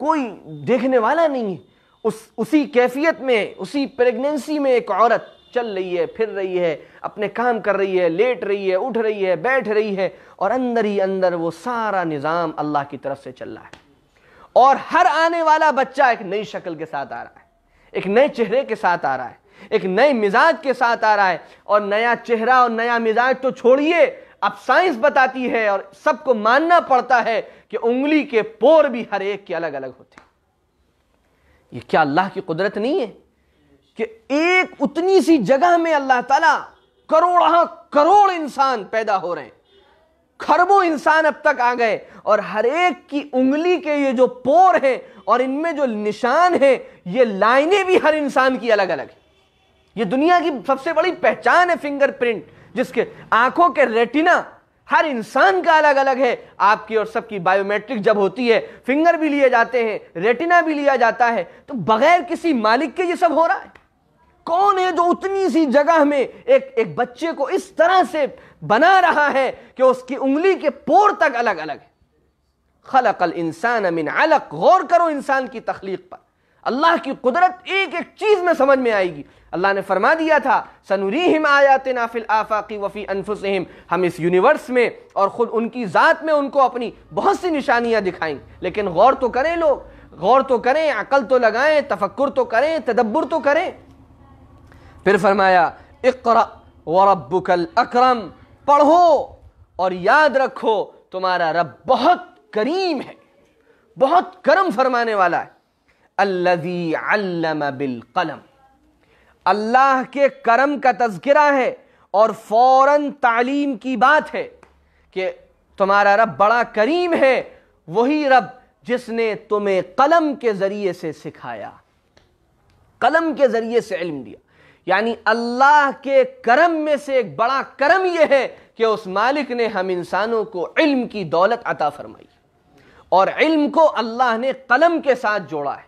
कोई देखने वाला नहीं है उस उसी कैफियत में उसी प्रेगनेंसी में एक औरत चल रही है फिर रही है अपने काम कर रही है लेट रही है उठ रही है बैठ रही है और अंदर ही अंदर वो सारा निज़ाम अल्लाह की तरफ से चल रहा है और हर आने वाला बच्चा एक नई शक्ल के साथ आ रहा है एक नए चेहरे के साथ आ रहा है एक नए मिजाज के साथ आ रहा है और नया चेहरा और नया मिजाज तो छोड़िए अब साइंस बताती है और सबको मानना पड़ता है कि उंगली के पोर भी हर एक के अलग अलग होते हैं ये क्या अल्लाह की कुदरत नहीं है कि एक उतनी सी जगह में अल्लाह ताला करोड़ा करोड़ इंसान पैदा हो रहे हैं खरबों इंसान अब तक आ गए और हर एक की उंगली के ये जो पोर हैं और इनमें जो निशान हैं ये लाइनें भी हर इंसान की अलग अलग है ये दुनिया की सबसे बड़ी पहचान है फिंगरप्रिंट जिसके आंखों के रेटिना हर इंसान का अलग अलग है आपकी और सबकी बायोमेट्रिक जब होती है फिंगर भी लिए जाते हैं रेटिना भी लिया जाता है तो बगैर किसी मालिक के ये सब हो रहा है कौन है जो उतनी सी जगह में एक एक बच्चे को इस तरह से बना रहा है कि उसकी उंगली के पोर तक अलग अलग है खलकल इंसान अमिन अलग गौर करो इंसान की तखलीक पर अल्लाह की कुदरत एक एक चीज़ में समझ में आएगी अल्लाह ने फरमा दिया था सनुरी हिम आयात नाफिल आफाकी वफ़ी अनफुसहिम हम इस यूनिवर्स में और ख़ुद उनकी ज़ात में उनको अपनी बहुत सी निशानियाँ दिखाएंगे लेकिन गौर तो करें लोग गौर तो करें अकल तो लगाएं तफक्र तो करें तदब्बर तो करें फिर फरमाया वरबुकल अक्रम पढ़ो और याद रखो तुम्हारा रब बहुत करीम है बहुत करम फरमाने वाला है अल्लजी बिल कलम अल्लाह के करम का तस्करा है और फौरन तालीम की बात है कि तुम्हारा रब बड़ा करीम है वही रब जिसने तुम्हें कलम के ज़रिए से सिखाया कलम के ज़रिए से इल्म दिया यानी अल्लाह के करम में से एक बड़ा करम यह है कि उस मालिक ने हम इंसानों को इल्म की दौलत अता फरमाई और इल्म को अल्लाह ने कलम के साथ जोड़ा है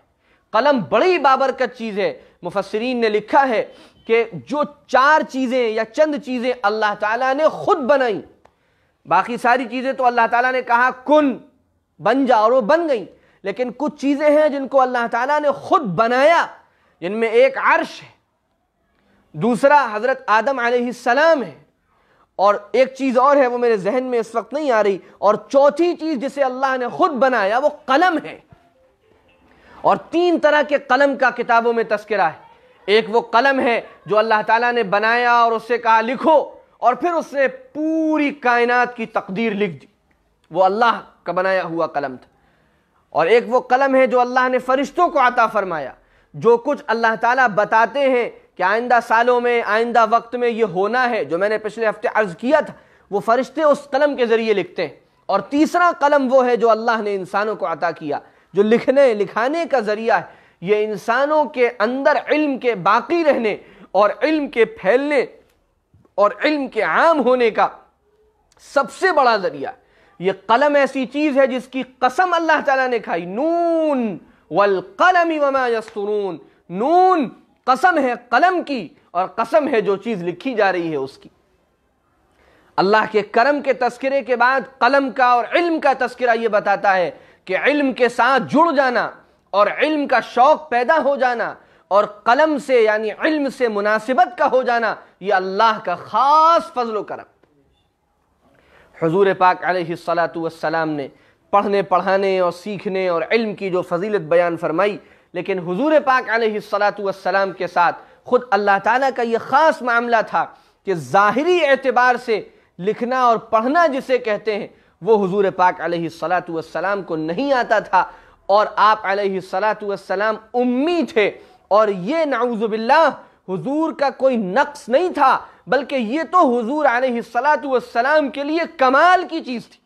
कलम बड़ी बाबरकत चीज़ है मुफसरीन ने लिखा है कि जो चार चीज़ें या चंद चीज़ें अल्लाह ताला ने खुद बनाई बाकी सारी चीज़ें तो अल्लाह ताला ने कहा कुन बन जाओ और वो बन गई लेकिन कुछ चीज़ें हैं जिनको अल्लाह ताला ने खुद बनाया जिनमें एक अर्श है दूसरा हज़रत आदम सलाम है और एक चीज़ और है वो मेरे जहन में इस वक्त नहीं आ रही और चौथी चीज़ जिसे अल्लाह ने खुद बनाया वो कलम है और तीन तरह के कलम का किताबों में तस्करा है एक वो कलम है जो अल्लाह ताला ने बनाया और उससे कहा लिखो और फिर उसने पूरी कायनात की तकदीर लिख दी वो अल्लाह का बनाया हुआ कलम था और एक वो कलम है जो अल्लाह ने फरिश्तों को आता फरमाया जो कुछ अल्लाह ताला बताते हैं कि आइंदा सालों में आइंदा वक्त में ये होना है जो मैंने पिछले हफ्ते अर्ज किया था वो फरिश्ते उस कलम के ज़रिए लिखते हैं और तीसरा कलम वो है जो अल्लाह ने इंसानों को अता किया जो लिखने लिखाने का जरिया है ये इंसानों के अंदर इल्म के बाकी रहने और इल्म के फैलने और इल्म के आम होने का सबसे बड़ा जरिया ये कलम ऐसी चीज है जिसकी कसम अल्लाह ताला ने खाई नून वल कलम वमा यस्तरून नून कसम है कलम की और कसम है जो चीज लिखी जा रही है उसकी अल्लाह के करम के तस्करे के बाद कलम का और इल्म का तस्करा ये बताता है कि इल्म के साथ जुड़ जाना और इल्म का शौक पैदा हो जाना और कलम से यानी इल्म से मुनासिबत का हो जाना ये अल्लाह का ख़ास फजलो करम हजूर पाक सलाम ने पढ़ने पढ़ाने और सीखने और इल्म की जो फजीलत बयान फरमाई लेकिन हजूर पाक सलाम के साथ ख़ुद अल्लाह ताला का ये ख़ास मामला था कि ज़ाहरी एतबार से लिखना और पढ़ना जिसे कहते हैं वो हुजूर पाक सलाम को नहीं आता था और आप सलाम उम्मी थे और ये नाउजुबिल्ला हुजूर का कोई नक्स नहीं था बल्कि ये तो हुजूर सलाम के लिए कमाल की चीज़ थी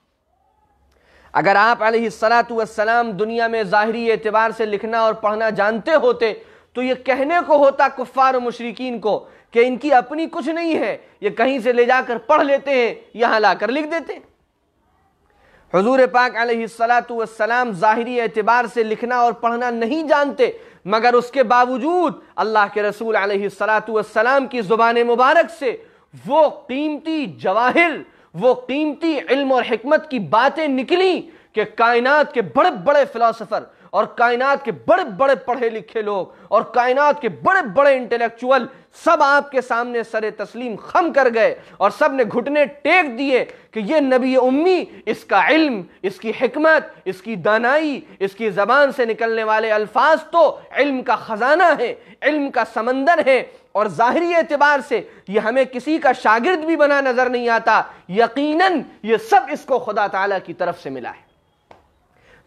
अगर आप सलाम दुनिया में ज़ाहरी एतबार से लिखना और पढ़ना जानते होते तो ये कहने को होता कुफ़ार मशरकिन को कि इनकी अपनी कुछ नहीं है ये कहीं से ले जाकर पढ़ लेते हैं यहाँ लाकर लिख देते हैं हजूर पाक सलाम ज़ाहरी एतबार से लिखना और पढ़ना नहीं जानते मगर उसके बावजूद अल्लाह के रसूल सलाम की ज़ुबान मुबारक से वो कीमती जवाहिर वो कीमती इल्म और हमत की बातें निकली कि कायनात के बड़े बड़े फ़िलासफ़र और कायनात के बड़े बड़े पढ़े लिखे लोग और कायनात के बड़े बड़े इंटेलेक्चुअल सब आपके सामने सर तस्लीम खम कर गए और सब ने घुटने टेक दिए कि ये नबी उम्मी इसका इल्म इसकी हमत इसकी दानाई इसकी ज़बान से निकलने वाले अल्फाज तो इल्म का ख़जाना है इल्म का समंदर है और ज़ाहरी एतबार से ये हमें किसी का शागिर्द भी बना नज़र नहीं आता यकीनन ये सब इसको खुदा ताला की तरफ से मिला है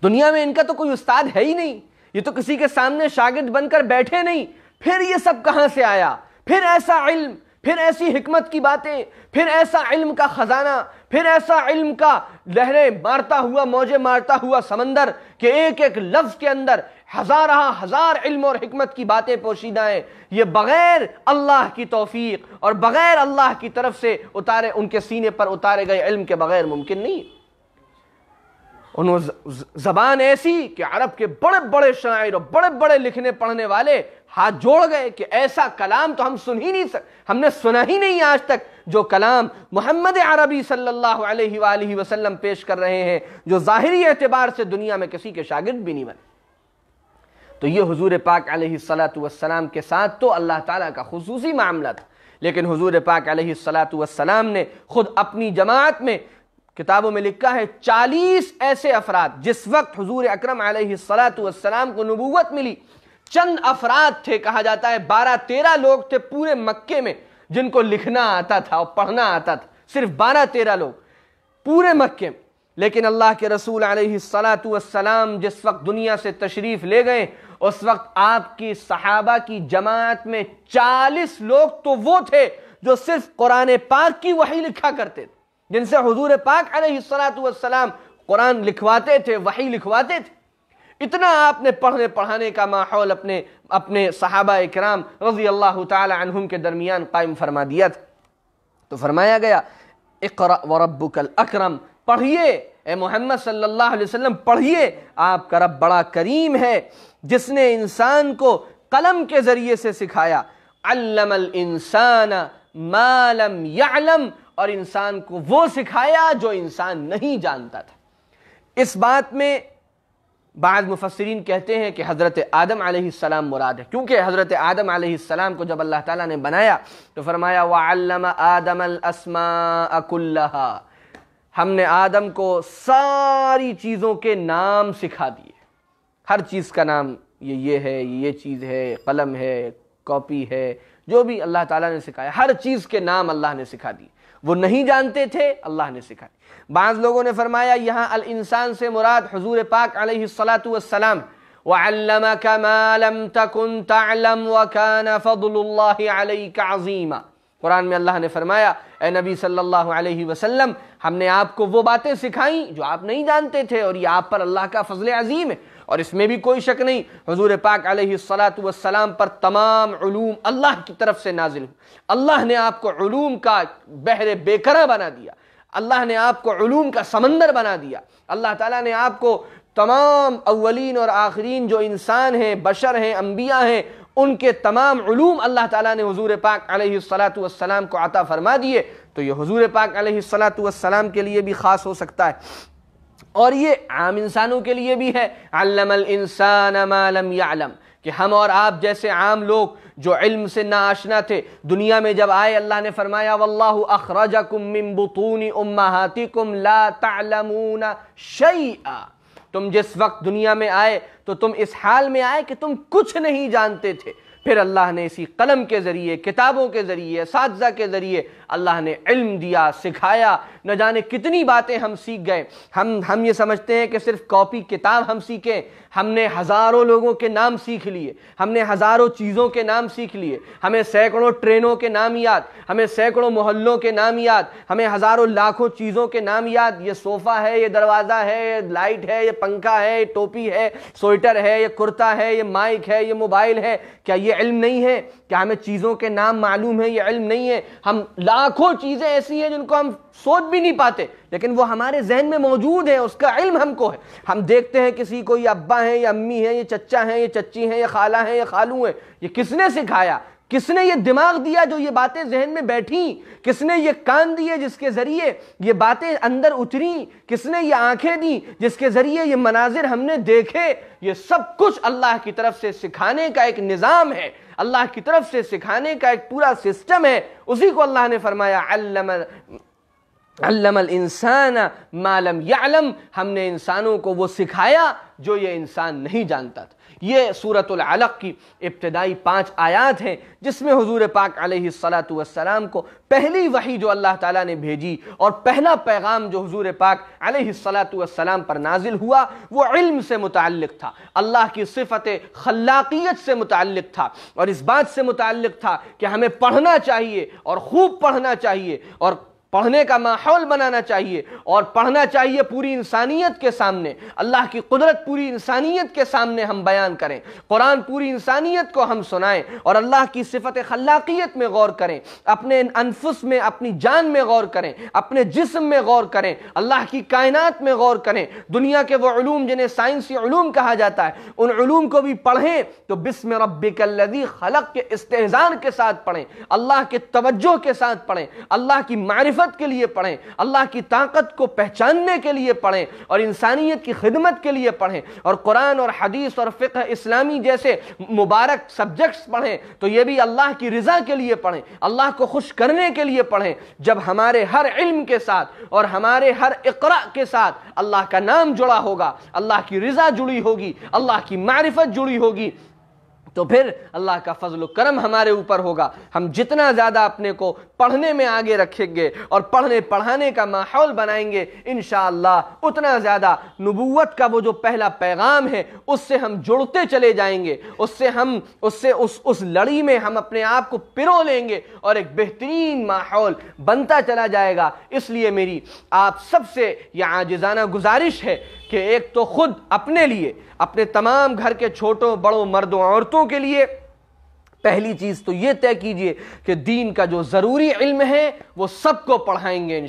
दुनिया में इनका तो कोई उस्ताद है ही नहीं ये तो किसी के सामने शागिद बनकर बैठे नहीं फिर ये सब कहां से आया फिर ऐसा इल्म फिर ऐसी हमत की बातें फिर ऐसा इल्म का ख़जाना फिर ऐसा इल्म का लहरें मारता हुआ मौजे मारता हुआ समंदर के एक एक लफ्ज़ के अंदर हज़ारहा हज़ार इल्म और हिकमत की बातें पोशीदा हैं ये बग़ैर अल्लाह की तोफीक और बग़ैर अल्लाह की तरफ से उतारे उनके सीने पर उतारे गए इल्म के बग़ैर मुमकिन नहीं जबान ऐसी कि अरब के बड़े बड़े शायर और बड़े बड़े लिखने पढ़ने वाले हाथ जोड़ गए कि ऐसा कलाम तो हम सुन ही नहीं सक हमने सुना ही नहीं आज तक जो कलाम मोहम्मद अरबी सल्लल्लाहु अलैहि वसल्लम पेश कर रहे हैं जो जाहिरी एतबार से दुनिया में किसी के शागिर्द भी नहीं बने तो ये हजूर पाक सलाम के साथ तो अल्लाह ताला का खसूसी मामला था लेकिन हजूर पाक सलाम ने खुद अपनी जमात में किताबों में लिखा है चालीस ऐसे अफराद जिस वक्त हजूर अक्रम सलाम को नबूवत मिली चंद अफराद थे कहा जाता है बारह तेरह लोग थे पूरे मक्के में जिनको लिखना आता था और पढ़ना आता था सिर्फ बारह तेरह लोग पूरे मक्के में लेकिन अल्लाह के रसूल सलाम जिस वक्त दुनिया से तशरीफ़ ले गए उस वक्त आपकी सहाबा की जमात में चालीस लोग तो वो थे जो सिर्फ कुरान पाक की वही लिखा करते थे जिनसे हजूर पाक अलैहिस्सलाम कुरान लिखवाते थे वही लिखवाते थे इतना आपने पढ़ने पढ़ाने का माहौल अपने अपने सहाबा कराम रजी अल्लाह तुम के दरमियान कायम फरमा दिया था तो फरमाया गया इकर वरबुकल अक्रम पढ़िए ए मोहम्मद सल्लल्लाहु अलैहि वसल्लम पढ़िए आपका रब बड़ा करीम है जिसने इंसान को कलम के ज़रिए से सिखाया अल्लमल इंसान मालम यालम और इंसान को वो सिखाया जो इंसान नहीं जानता था इस बात में बाद मुफसरीन कहते हैं कि हज़रत आदम सलाम मुराद है क्योंकि हज़रत आदम आलाम को जब अल्लाह ताला ने बनाया तो फरमाया वालम आदम असमा अकुल्ला हमने आदम को सारी चीज़ों के नाम सिखा दिए हर चीज़ का नाम ये ये है ये चीज़ है कलम है कॉपी है जो भी अल्लाह ताला ने सिखाया हर चीज़ के नाम अल्लाह ने सिखा दिए वो नहीं जानते थे अल्लाह ने सिखाई बाज़ लोगों ने फरमाया यहाँ अल इंसान से मुराद हजूर पाक अलैहिस्सलाम वल्लमक मालम तकुन तलम वकान फ़दुल्लाजीमा कुरान में अल्लाह ने फरमाया ए नबी सल्लल्लाहु अलैहि वसल्लम हमने आपको वो बातें सिखाई जो आप नहीं जानते थे और ये आप पर अल्लाह का फजल अजीम है और इसमें भी कोई शक नहीं हजूर पाक सलाम पर तमाम ूम अल्लाह की तरफ से नाजिल हुए अल्लाह ने आपको ूम का बहरे बेकरा बना दिया अल्लाह ने आपको ूम का समंदर बना दिया अल्लाह ताला ने आपको तमाम अवलिन और आखरीन जो इंसान हैं बशर हैं अम्बिया हैं उनके तमाम ूम अल्लाह ताला ने हजूर पाक सलाम को अता फरमा दिए तो ये हजूर पाक सलाम के लिए भी ख़ास हो सकता है और ये आम इंसानों के लिए भी है अल्लमल इंसान मालम यालम कि हम और आप जैसे आम लोग जो इल्म से नाआशना थे दुनिया में जब आए अल्लाह ने फरमाया वल्लाहु अखरजकुम मिन बुतूनी उम्माती ला तलमून शई तुम जिस वक्त दुनिया में आए तो तुम इस हाल में आए कि तुम कुछ नहीं जानते थे फिर अल्लाह ने इसी कलम के ज़रिए किताबों के ज़रिए साजा के ज़रिए अल्लाह ने इल्म दिया सिखाया न जाने कितनी बातें हम सीख गए हम हम ये समझते हैं कि सिर्फ कॉपी किताब हम सीखें हमने हज़ारों लोगों के नाम सीख लिए हमने हज़ारों चीज़ों के नाम सीख लिए हमें सैकड़ों ट्रेनों के नाम याद हमें सैकड़ों मोहल्लों के नाम याद हमें हज़ारों लाखों चीज़ों के नाम याद ये सोफ़ा है ये दरवाज़ा है ये लाइट है ये पंखा है ये टोपी है स्वेटर है ये कुर्ता है ये माइक है ये मोबाइल है क्या ये इल्म नहीं है क्या हमें चीज़ों के नाम मालूम है या इल्म नहीं है हम लाखों चीज़ें ऐसी हैं जिनको हम सोच भी नहीं पाते लेकिन वो हमारे जहन में मौजूद है उसका इल्म हमको है हम देखते हैं किसी को ये अब्बा हैं ये अम्मी हैं ये चच्चा हैं ये चच्ची हैं ये खाला हैं ये खालू हैं ये किसने सिखाया किसने ये दिमाग दिया जो ये बातें जहन में बैठी किसने ये कान दिए जिसके ज़रिए ये बातें अंदर उतरी किसने ये आंखें दी जिसके ज़रिए ये मनाजिर हमने देखे ये सब कुछ अल्लाह की तरफ से सिखाने का एक निज़ाम है अल्लाह की तरफ से सिखाने का एक पूरा सिस्टम है उसी को अल्लाह ने फरमाया इंसान मालम यालम हमने इंसानों को वो सिखाया जो ये इंसान नहीं जानता था ये सूरत अलग की इब्तदाई पाँच आयात हैं जिसमें हजूर पाक सलाम को पहली वही जो अल्लाह ताली ने भेजी और पहला पैगाम जो हजूर पाक सलाम पर नाजिल हुआ वो इल्म से मुतल था अल्लाह की सिफत खलाकियत से मुतल था और इस बात से मुतल था कि हमें पढ़ना चाहिए और खूब पढ़ना चाहिए और पढ़ने का माहौल बनाना चाहिए और पढ़ना चाहिए पूरी इंसानियत के सामने अल्लाह की कुदरत पूरी इंसानियत के सामने हम बयान करें कुरान पूरी इंसानियत को हम सुनाएं और अल्लाह की सिफत खलाकियत में गौर करें अपने अनफुस में अपनी जान में गौर करें अपने जिसम में गौर करें अल्लाह की कायनात में गौर करें दुनिया के वो ूम जिन्हें साइंसी ूम कहा जाता है उन ूम को भी पढ़ें तो बिस्म रबी खलक के इस्तेजान के साथ पढ़ें अल्लाह के तवज्जो के साथ पढ़ें अल्लाह की मारिफत मकसद के लिए पढ़ें अल्लाह की ताकत को पहचानने के लिए पढ़ें और इंसानियत की खिदमत के लिए पढ़ें और कुरान और हदीस और फ़िक इस्लामी जैसे मुबारक सब्जेक्ट्स पढ़ें तो ये भी अल्लाह की रज़ा के लिए पढ़ें अल्लाह को खुश करने के लिए पढ़ें जब हमारे हर इल्म के साथ और हमारे हर इकरा के साथ अल्लाह का नाम जुड़ा होगा अल्लाह की रज़ा जुड़ी होगी अल्लाह की मारिफत जुड़ी होगी तो फिर अल्लाह का फजल करम हमारे ऊपर होगा हम जितना ज़्यादा अपने को पढ़ने में आगे रखेंगे और पढ़ने पढ़ाने का माहौल बनाएंगे इन उतना ज़्यादा नबूत का वो जो पहला पैगाम है उससे हम जुड़ते चले जाएंगे उससे हम उससे उस उस लड़ी में हम अपने आप को पिरो लेंगे और एक बेहतरीन माहौल बनता चला जाएगा इसलिए मेरी आप सबसे यह आजिज़ाना गुजारिश है कि एक तो खुद अपने लिए अपने तमाम घर के छोटों बड़ों मर्दों औरतों के लिए पहली चीज तो ये तय कीजिए कि दीन का जो ज़रूरी इल्म है वो सबको पढ़ाएंगे इन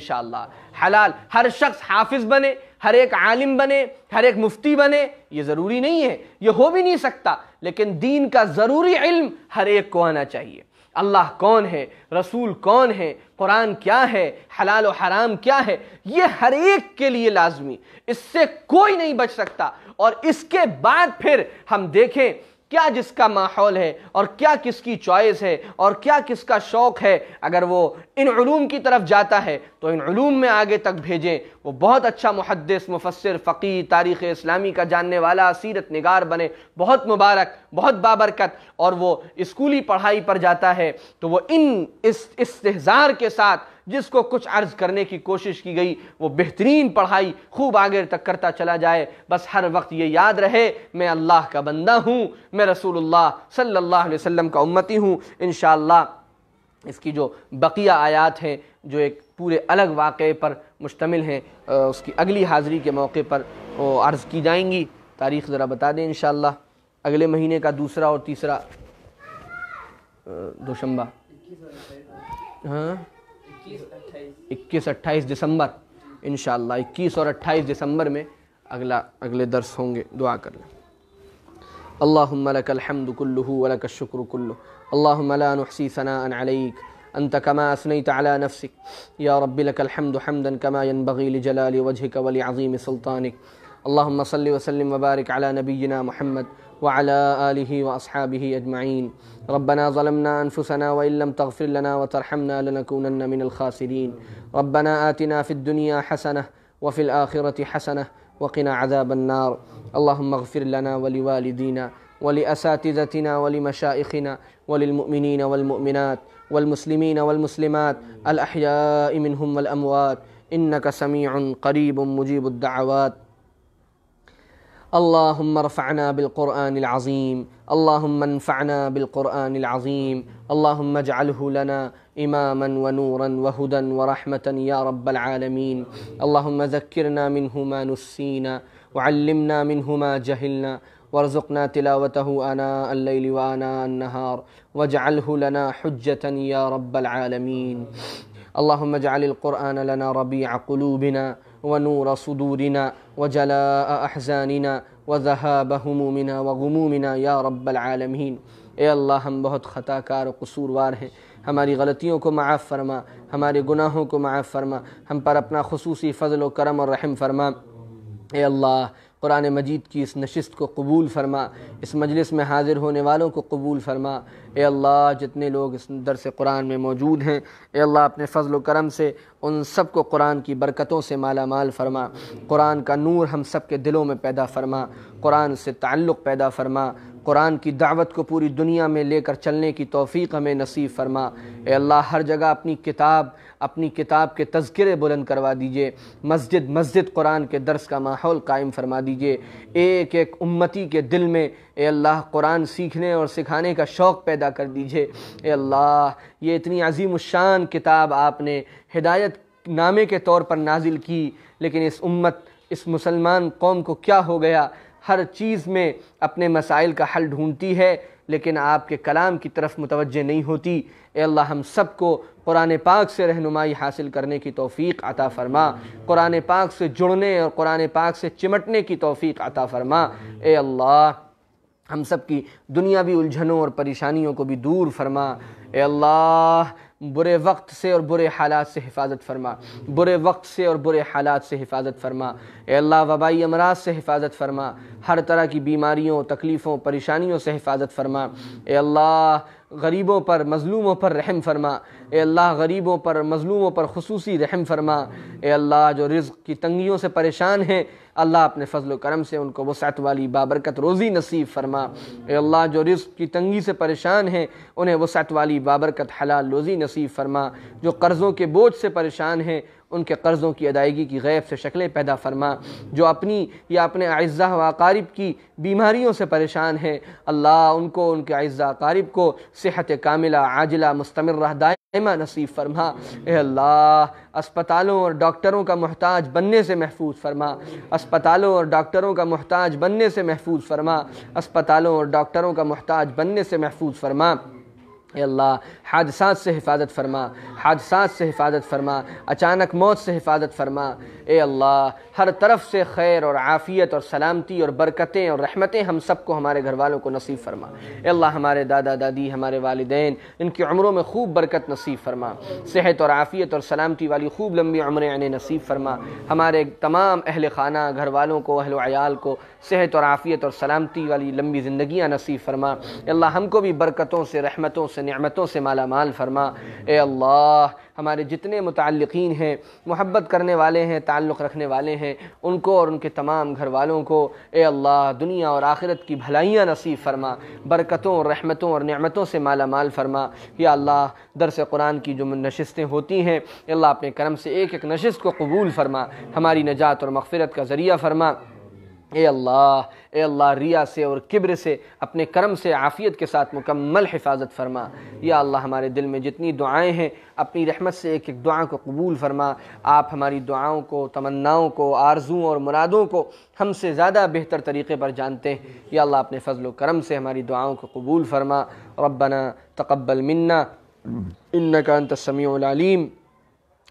हलाल हर शख्स हाफिज बने हर एक आलिम बने हर एक मुफ्ती बने ये ज़रूरी नहीं है ये हो भी नहीं सकता लेकिन दीन का ज़रूरी इल्म हर एक को आना चाहिए अल्लाह कौन है रसूल कौन है कुरान क्या है हलाल और हराम क्या है ये हर एक के लिए लाजमी इससे कोई नहीं बच सकता और इसके बाद फिर हम देखें क्या जिसका माहौल है और क्या किसकी चॉइस है और क्या किसका शौक़ है अगर वो इन इनूम की तरफ जाता है तो इन इनूम में आगे तक भेजें वो बहुत अच्छा मुहदस मुफसर फ़कीर तारीख़ इस्लामी का जानने वाला सीरत नगार बने बहुत मुबारक बहुत बाबरकत और वो स्कूली पढ़ाई पर जाता है तो वो इन इस, इस्तेजार के साथ जिसको कुछ अर्ज करने की कोशिश की गई वो बेहतरीन पढ़ाई खूब आगे तक करता चला जाए बस हर वक्त ये याद रहे मैं अल्लाह का बंदा हूँ मैं रसूल सल्ला वसम का उम्मती हूँ इन इसकी जो बकिया आयात हैं जो एक पूरे अलग वाक़े पर मुश्तमिल हैं उसकी अगली हाज़िरी के मौके पर वो अर्ज़ की जाएंगी तारीख़ ज़रा बता दें इन अगले महीने का दूसरा और तीसरा दोशंबा हाँ इक्कीस अट्ठाईस दिसंबर इन इक्कीस और अट्ठाईस दिसंबर में अगला अगले दर्स होंगे दुआ कर लें اللهم لك الحمد كله ولك الشكر كله اللهم لا نحصي ثناء عليك أنت كما أثنيت على نفسك يا رب لك الحمد حمدا كما ينبغي لجلال وجهك ولعظيم سلطانك اللهم صل وسلم وبارك على نبينا محمد وعلى آله وأصحابه أجمعين ربنا ظلمنا أنفسنا وإن لم تغفر لنا وترحمنا لنكونن من الخاسرين ربنا آتنا في الدنيا حسنة وفي الآخرة حسنة وقنا عذاب النار اللهم اغفر لنا ولوالدينا ولأساتذتنا ولمشائخنا وللمؤمنين والمؤمنات والمسلمين والمسلمات الأحياء منهم والأموات إنك سميع قريب مجيب الدعوات اللهم ارفعنا بالقرآن العظيم اللهم انفعنا بالقرآن العظيم اللهم اجعله لنا إماما ونورا وهدى ورحمة يا رب العالمين اللهم ذكرنا منه ما نسينا وعلمنا منه ما جهلنا وارزقنا تلاوته آناء الليل وآناء النهار واجعله لنا حجة يا رب العالمين اللهم اجعل القرآن لنا ربيع قلوبنا ونور صدورنا وجلاء أحزاننا वज़हब हमूमिना व गमूमिना या रब्बालमीन ए अल्लाह हम बहुत ख़ताकार और कसूरवार हैं हमारी गलतियों को माफ़ फरमा हमारे गुनाहों को माफ़ फरमा हम पर अपना खसूसी फ़जल करम और रहम फरमा ए अल्लाह कुरान मजीद की इस नशस्त को कबूल फरमा इस मजलिस में हाज़िर होने वालों को कबूल फरमा एल्ला जितने लोग इस दरस कुरान में मौजूद हैं एल्ला अपने फ़जल करम से उन सब को कुरान की बरकतों से माला माल फरमा कुरान का नूर हम सब के दिलों में पैदा फरमा कुरान से ताल्लुक़ पैदा फरमा कुरान की दावत को पूरी दुनिया में लेकर चलने की तोफ़ी हमें नसीब फरमा अल्लाह हर जगह अपनी किताब अपनी किताब के तस्करे बुलंद करवा दीजिए मस्जिद मस्जिद कुरान के दर्स का माहौल कायम फरमा दीजिए एक एक उम्मती के दिल में ए अल्लाह कुरान सीखने और सिखाने का शौक़ पैदा कर दीजिए ए अल्लाह ये इतनी अजीम शान किताब आपने हिदायत नामे के तौर पर नाजिल की लेकिन इस उम्मत इस मुसलमान कौम को क्या हो गया हर चीज़ में अपने मसाइल का हल ढूंढती है लेकिन आपके कलाम की तरफ मुतवजह नहीं होती अल्लाह हम सब को कुरान पाक से रहनुमाई हासिल करने की तौफीक अता फ़रमा कुरान पाक से जुड़ने और कुरान पाक से चिमटने की तौफीक अता फ़रमा एल्ला अल्लाह हम सब की दुनियावी उलझनों और परेशानियों को भी दूर फरमा एल्ला अल्लाह बुरे वक्त से और बुरे हालात से हिफाजत फरमा बुरे वक्त से और बुरे हालात से हिफाजत फरमा एल्ला अल्लाह वबाई अमराज से हिफाजत फरमा हर तरह की बीमारियों तकलीफ़ों परेशानियों से हिफाजत फरमा ए अल्लाह गरीबों पर मज़लूमों पर रहम फरमा ए अल्लाह गरीबों पर मज़लूमों पर खसूस रहम फरमा ए अल्लाह जो रिज़ की तंगियों से परेशान हैं अल्लाह अपने फ़जल करम से उनको वसात वाली बाबरकत रोज़ी नसीब फरमा ए अल्लाह जो रिज़ की तंगी से परेशान हैं उन्हें वसात वाली बाबरकत हलाल रोज़ी नसीब फरमा जो कर्ज़ों के बोझ से परेशान हैं उनके कर्ज़ों की अदायगी की गैब से शक्लें पैदा फरमा जो अपनी या अपने अज्जा व अकारीब की बीमारियों से परेशान हैं अल्लाह उनको उनके अज्जा अकारीब को सेहत कामिला आजिला मुस्तमर दाय दायमा नसीब फरमा अल्लाह अस्पतालों और डॉक्टरों का मोहताज बनने से महफूज फरमा अस्पतालों और डॉक्टरों का मोहताज बनने से महफूज फरमा अस्पतालों और डॉक्टरों का मोहताज बनने से महफूज फरमा अल्लाह हादसात से हिफाजत फरमा हादसात से हिफाजत फरमा अचानक मौत से हिफाजत फरमा ए अल्लाह हर तरफ से खैर और आफ़ियत और सलामती और बरकतें और रहमतें हम सबको हमारे घर वालों को नसीब फरमा अल्लाह हमारे दादा दादी हमारे वालदेन इनकी उम्रों में खूब बरकत नसीब फरमा सेहत और आफ़ियत और सलामती वाली खूब लंबी उम्रें आने नसीब फरमा हमारे तमाम अहल खाना घर वालों को अहल आयाल को सेहत और आफ़ियत और सलामती वाली लंबी ज़िंदियाँ नसीब फरमा अल्लाह हमको भी बरकतों से रहमतों से नमतों से माला माल फरमा ए अल्लाह हमारे जितने मुतक़ीन हैं मोहब्बत करने वाले हैं ताल्लुक़ रखने वाले हैं उनको और उनके तमाम घर वालों को ए अल्लाह दुनिया और आखिरत की भलाइयाँ नसीब फरमा बरकतों रहमतों और नमतों से माला माल फरमा या अल्लाह दरस कुरान की जो नशस्तें होती हैं अल्लाह अपने करम से एक एक नशस्त को कबूल फरमा हमारी नजात और मफफरत का ज़रिया फरमा ए अल्लाह ए अल्लाह रिया से और किब्र से अपने करम से आफ़ियत के साथ मुकम्मल हिफाजत फरमा या अल्लाह हमारे दिल में जितनी दुआएं हैं अपनी रहमत से एक एक दुआ को कबूल फरमा आप हमारी दुआओं को तमन्नाओं को आरज़ुओं और मुरादों को हमसे ज़्यादा बेहतर तरीके पर जानते हैं या अल्लाह अपने फ़जल करम से हमारी दुआओं को कबूल फरमा रबना तकबल मन्ना इन्ना का अंतसमी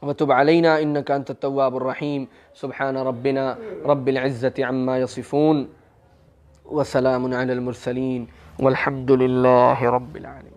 وتب علينا إنك أنت التواب الرحيم سبحان ربنا رب العزة عما يصفون وسلام على المرسلين والحمد لله رب العالمين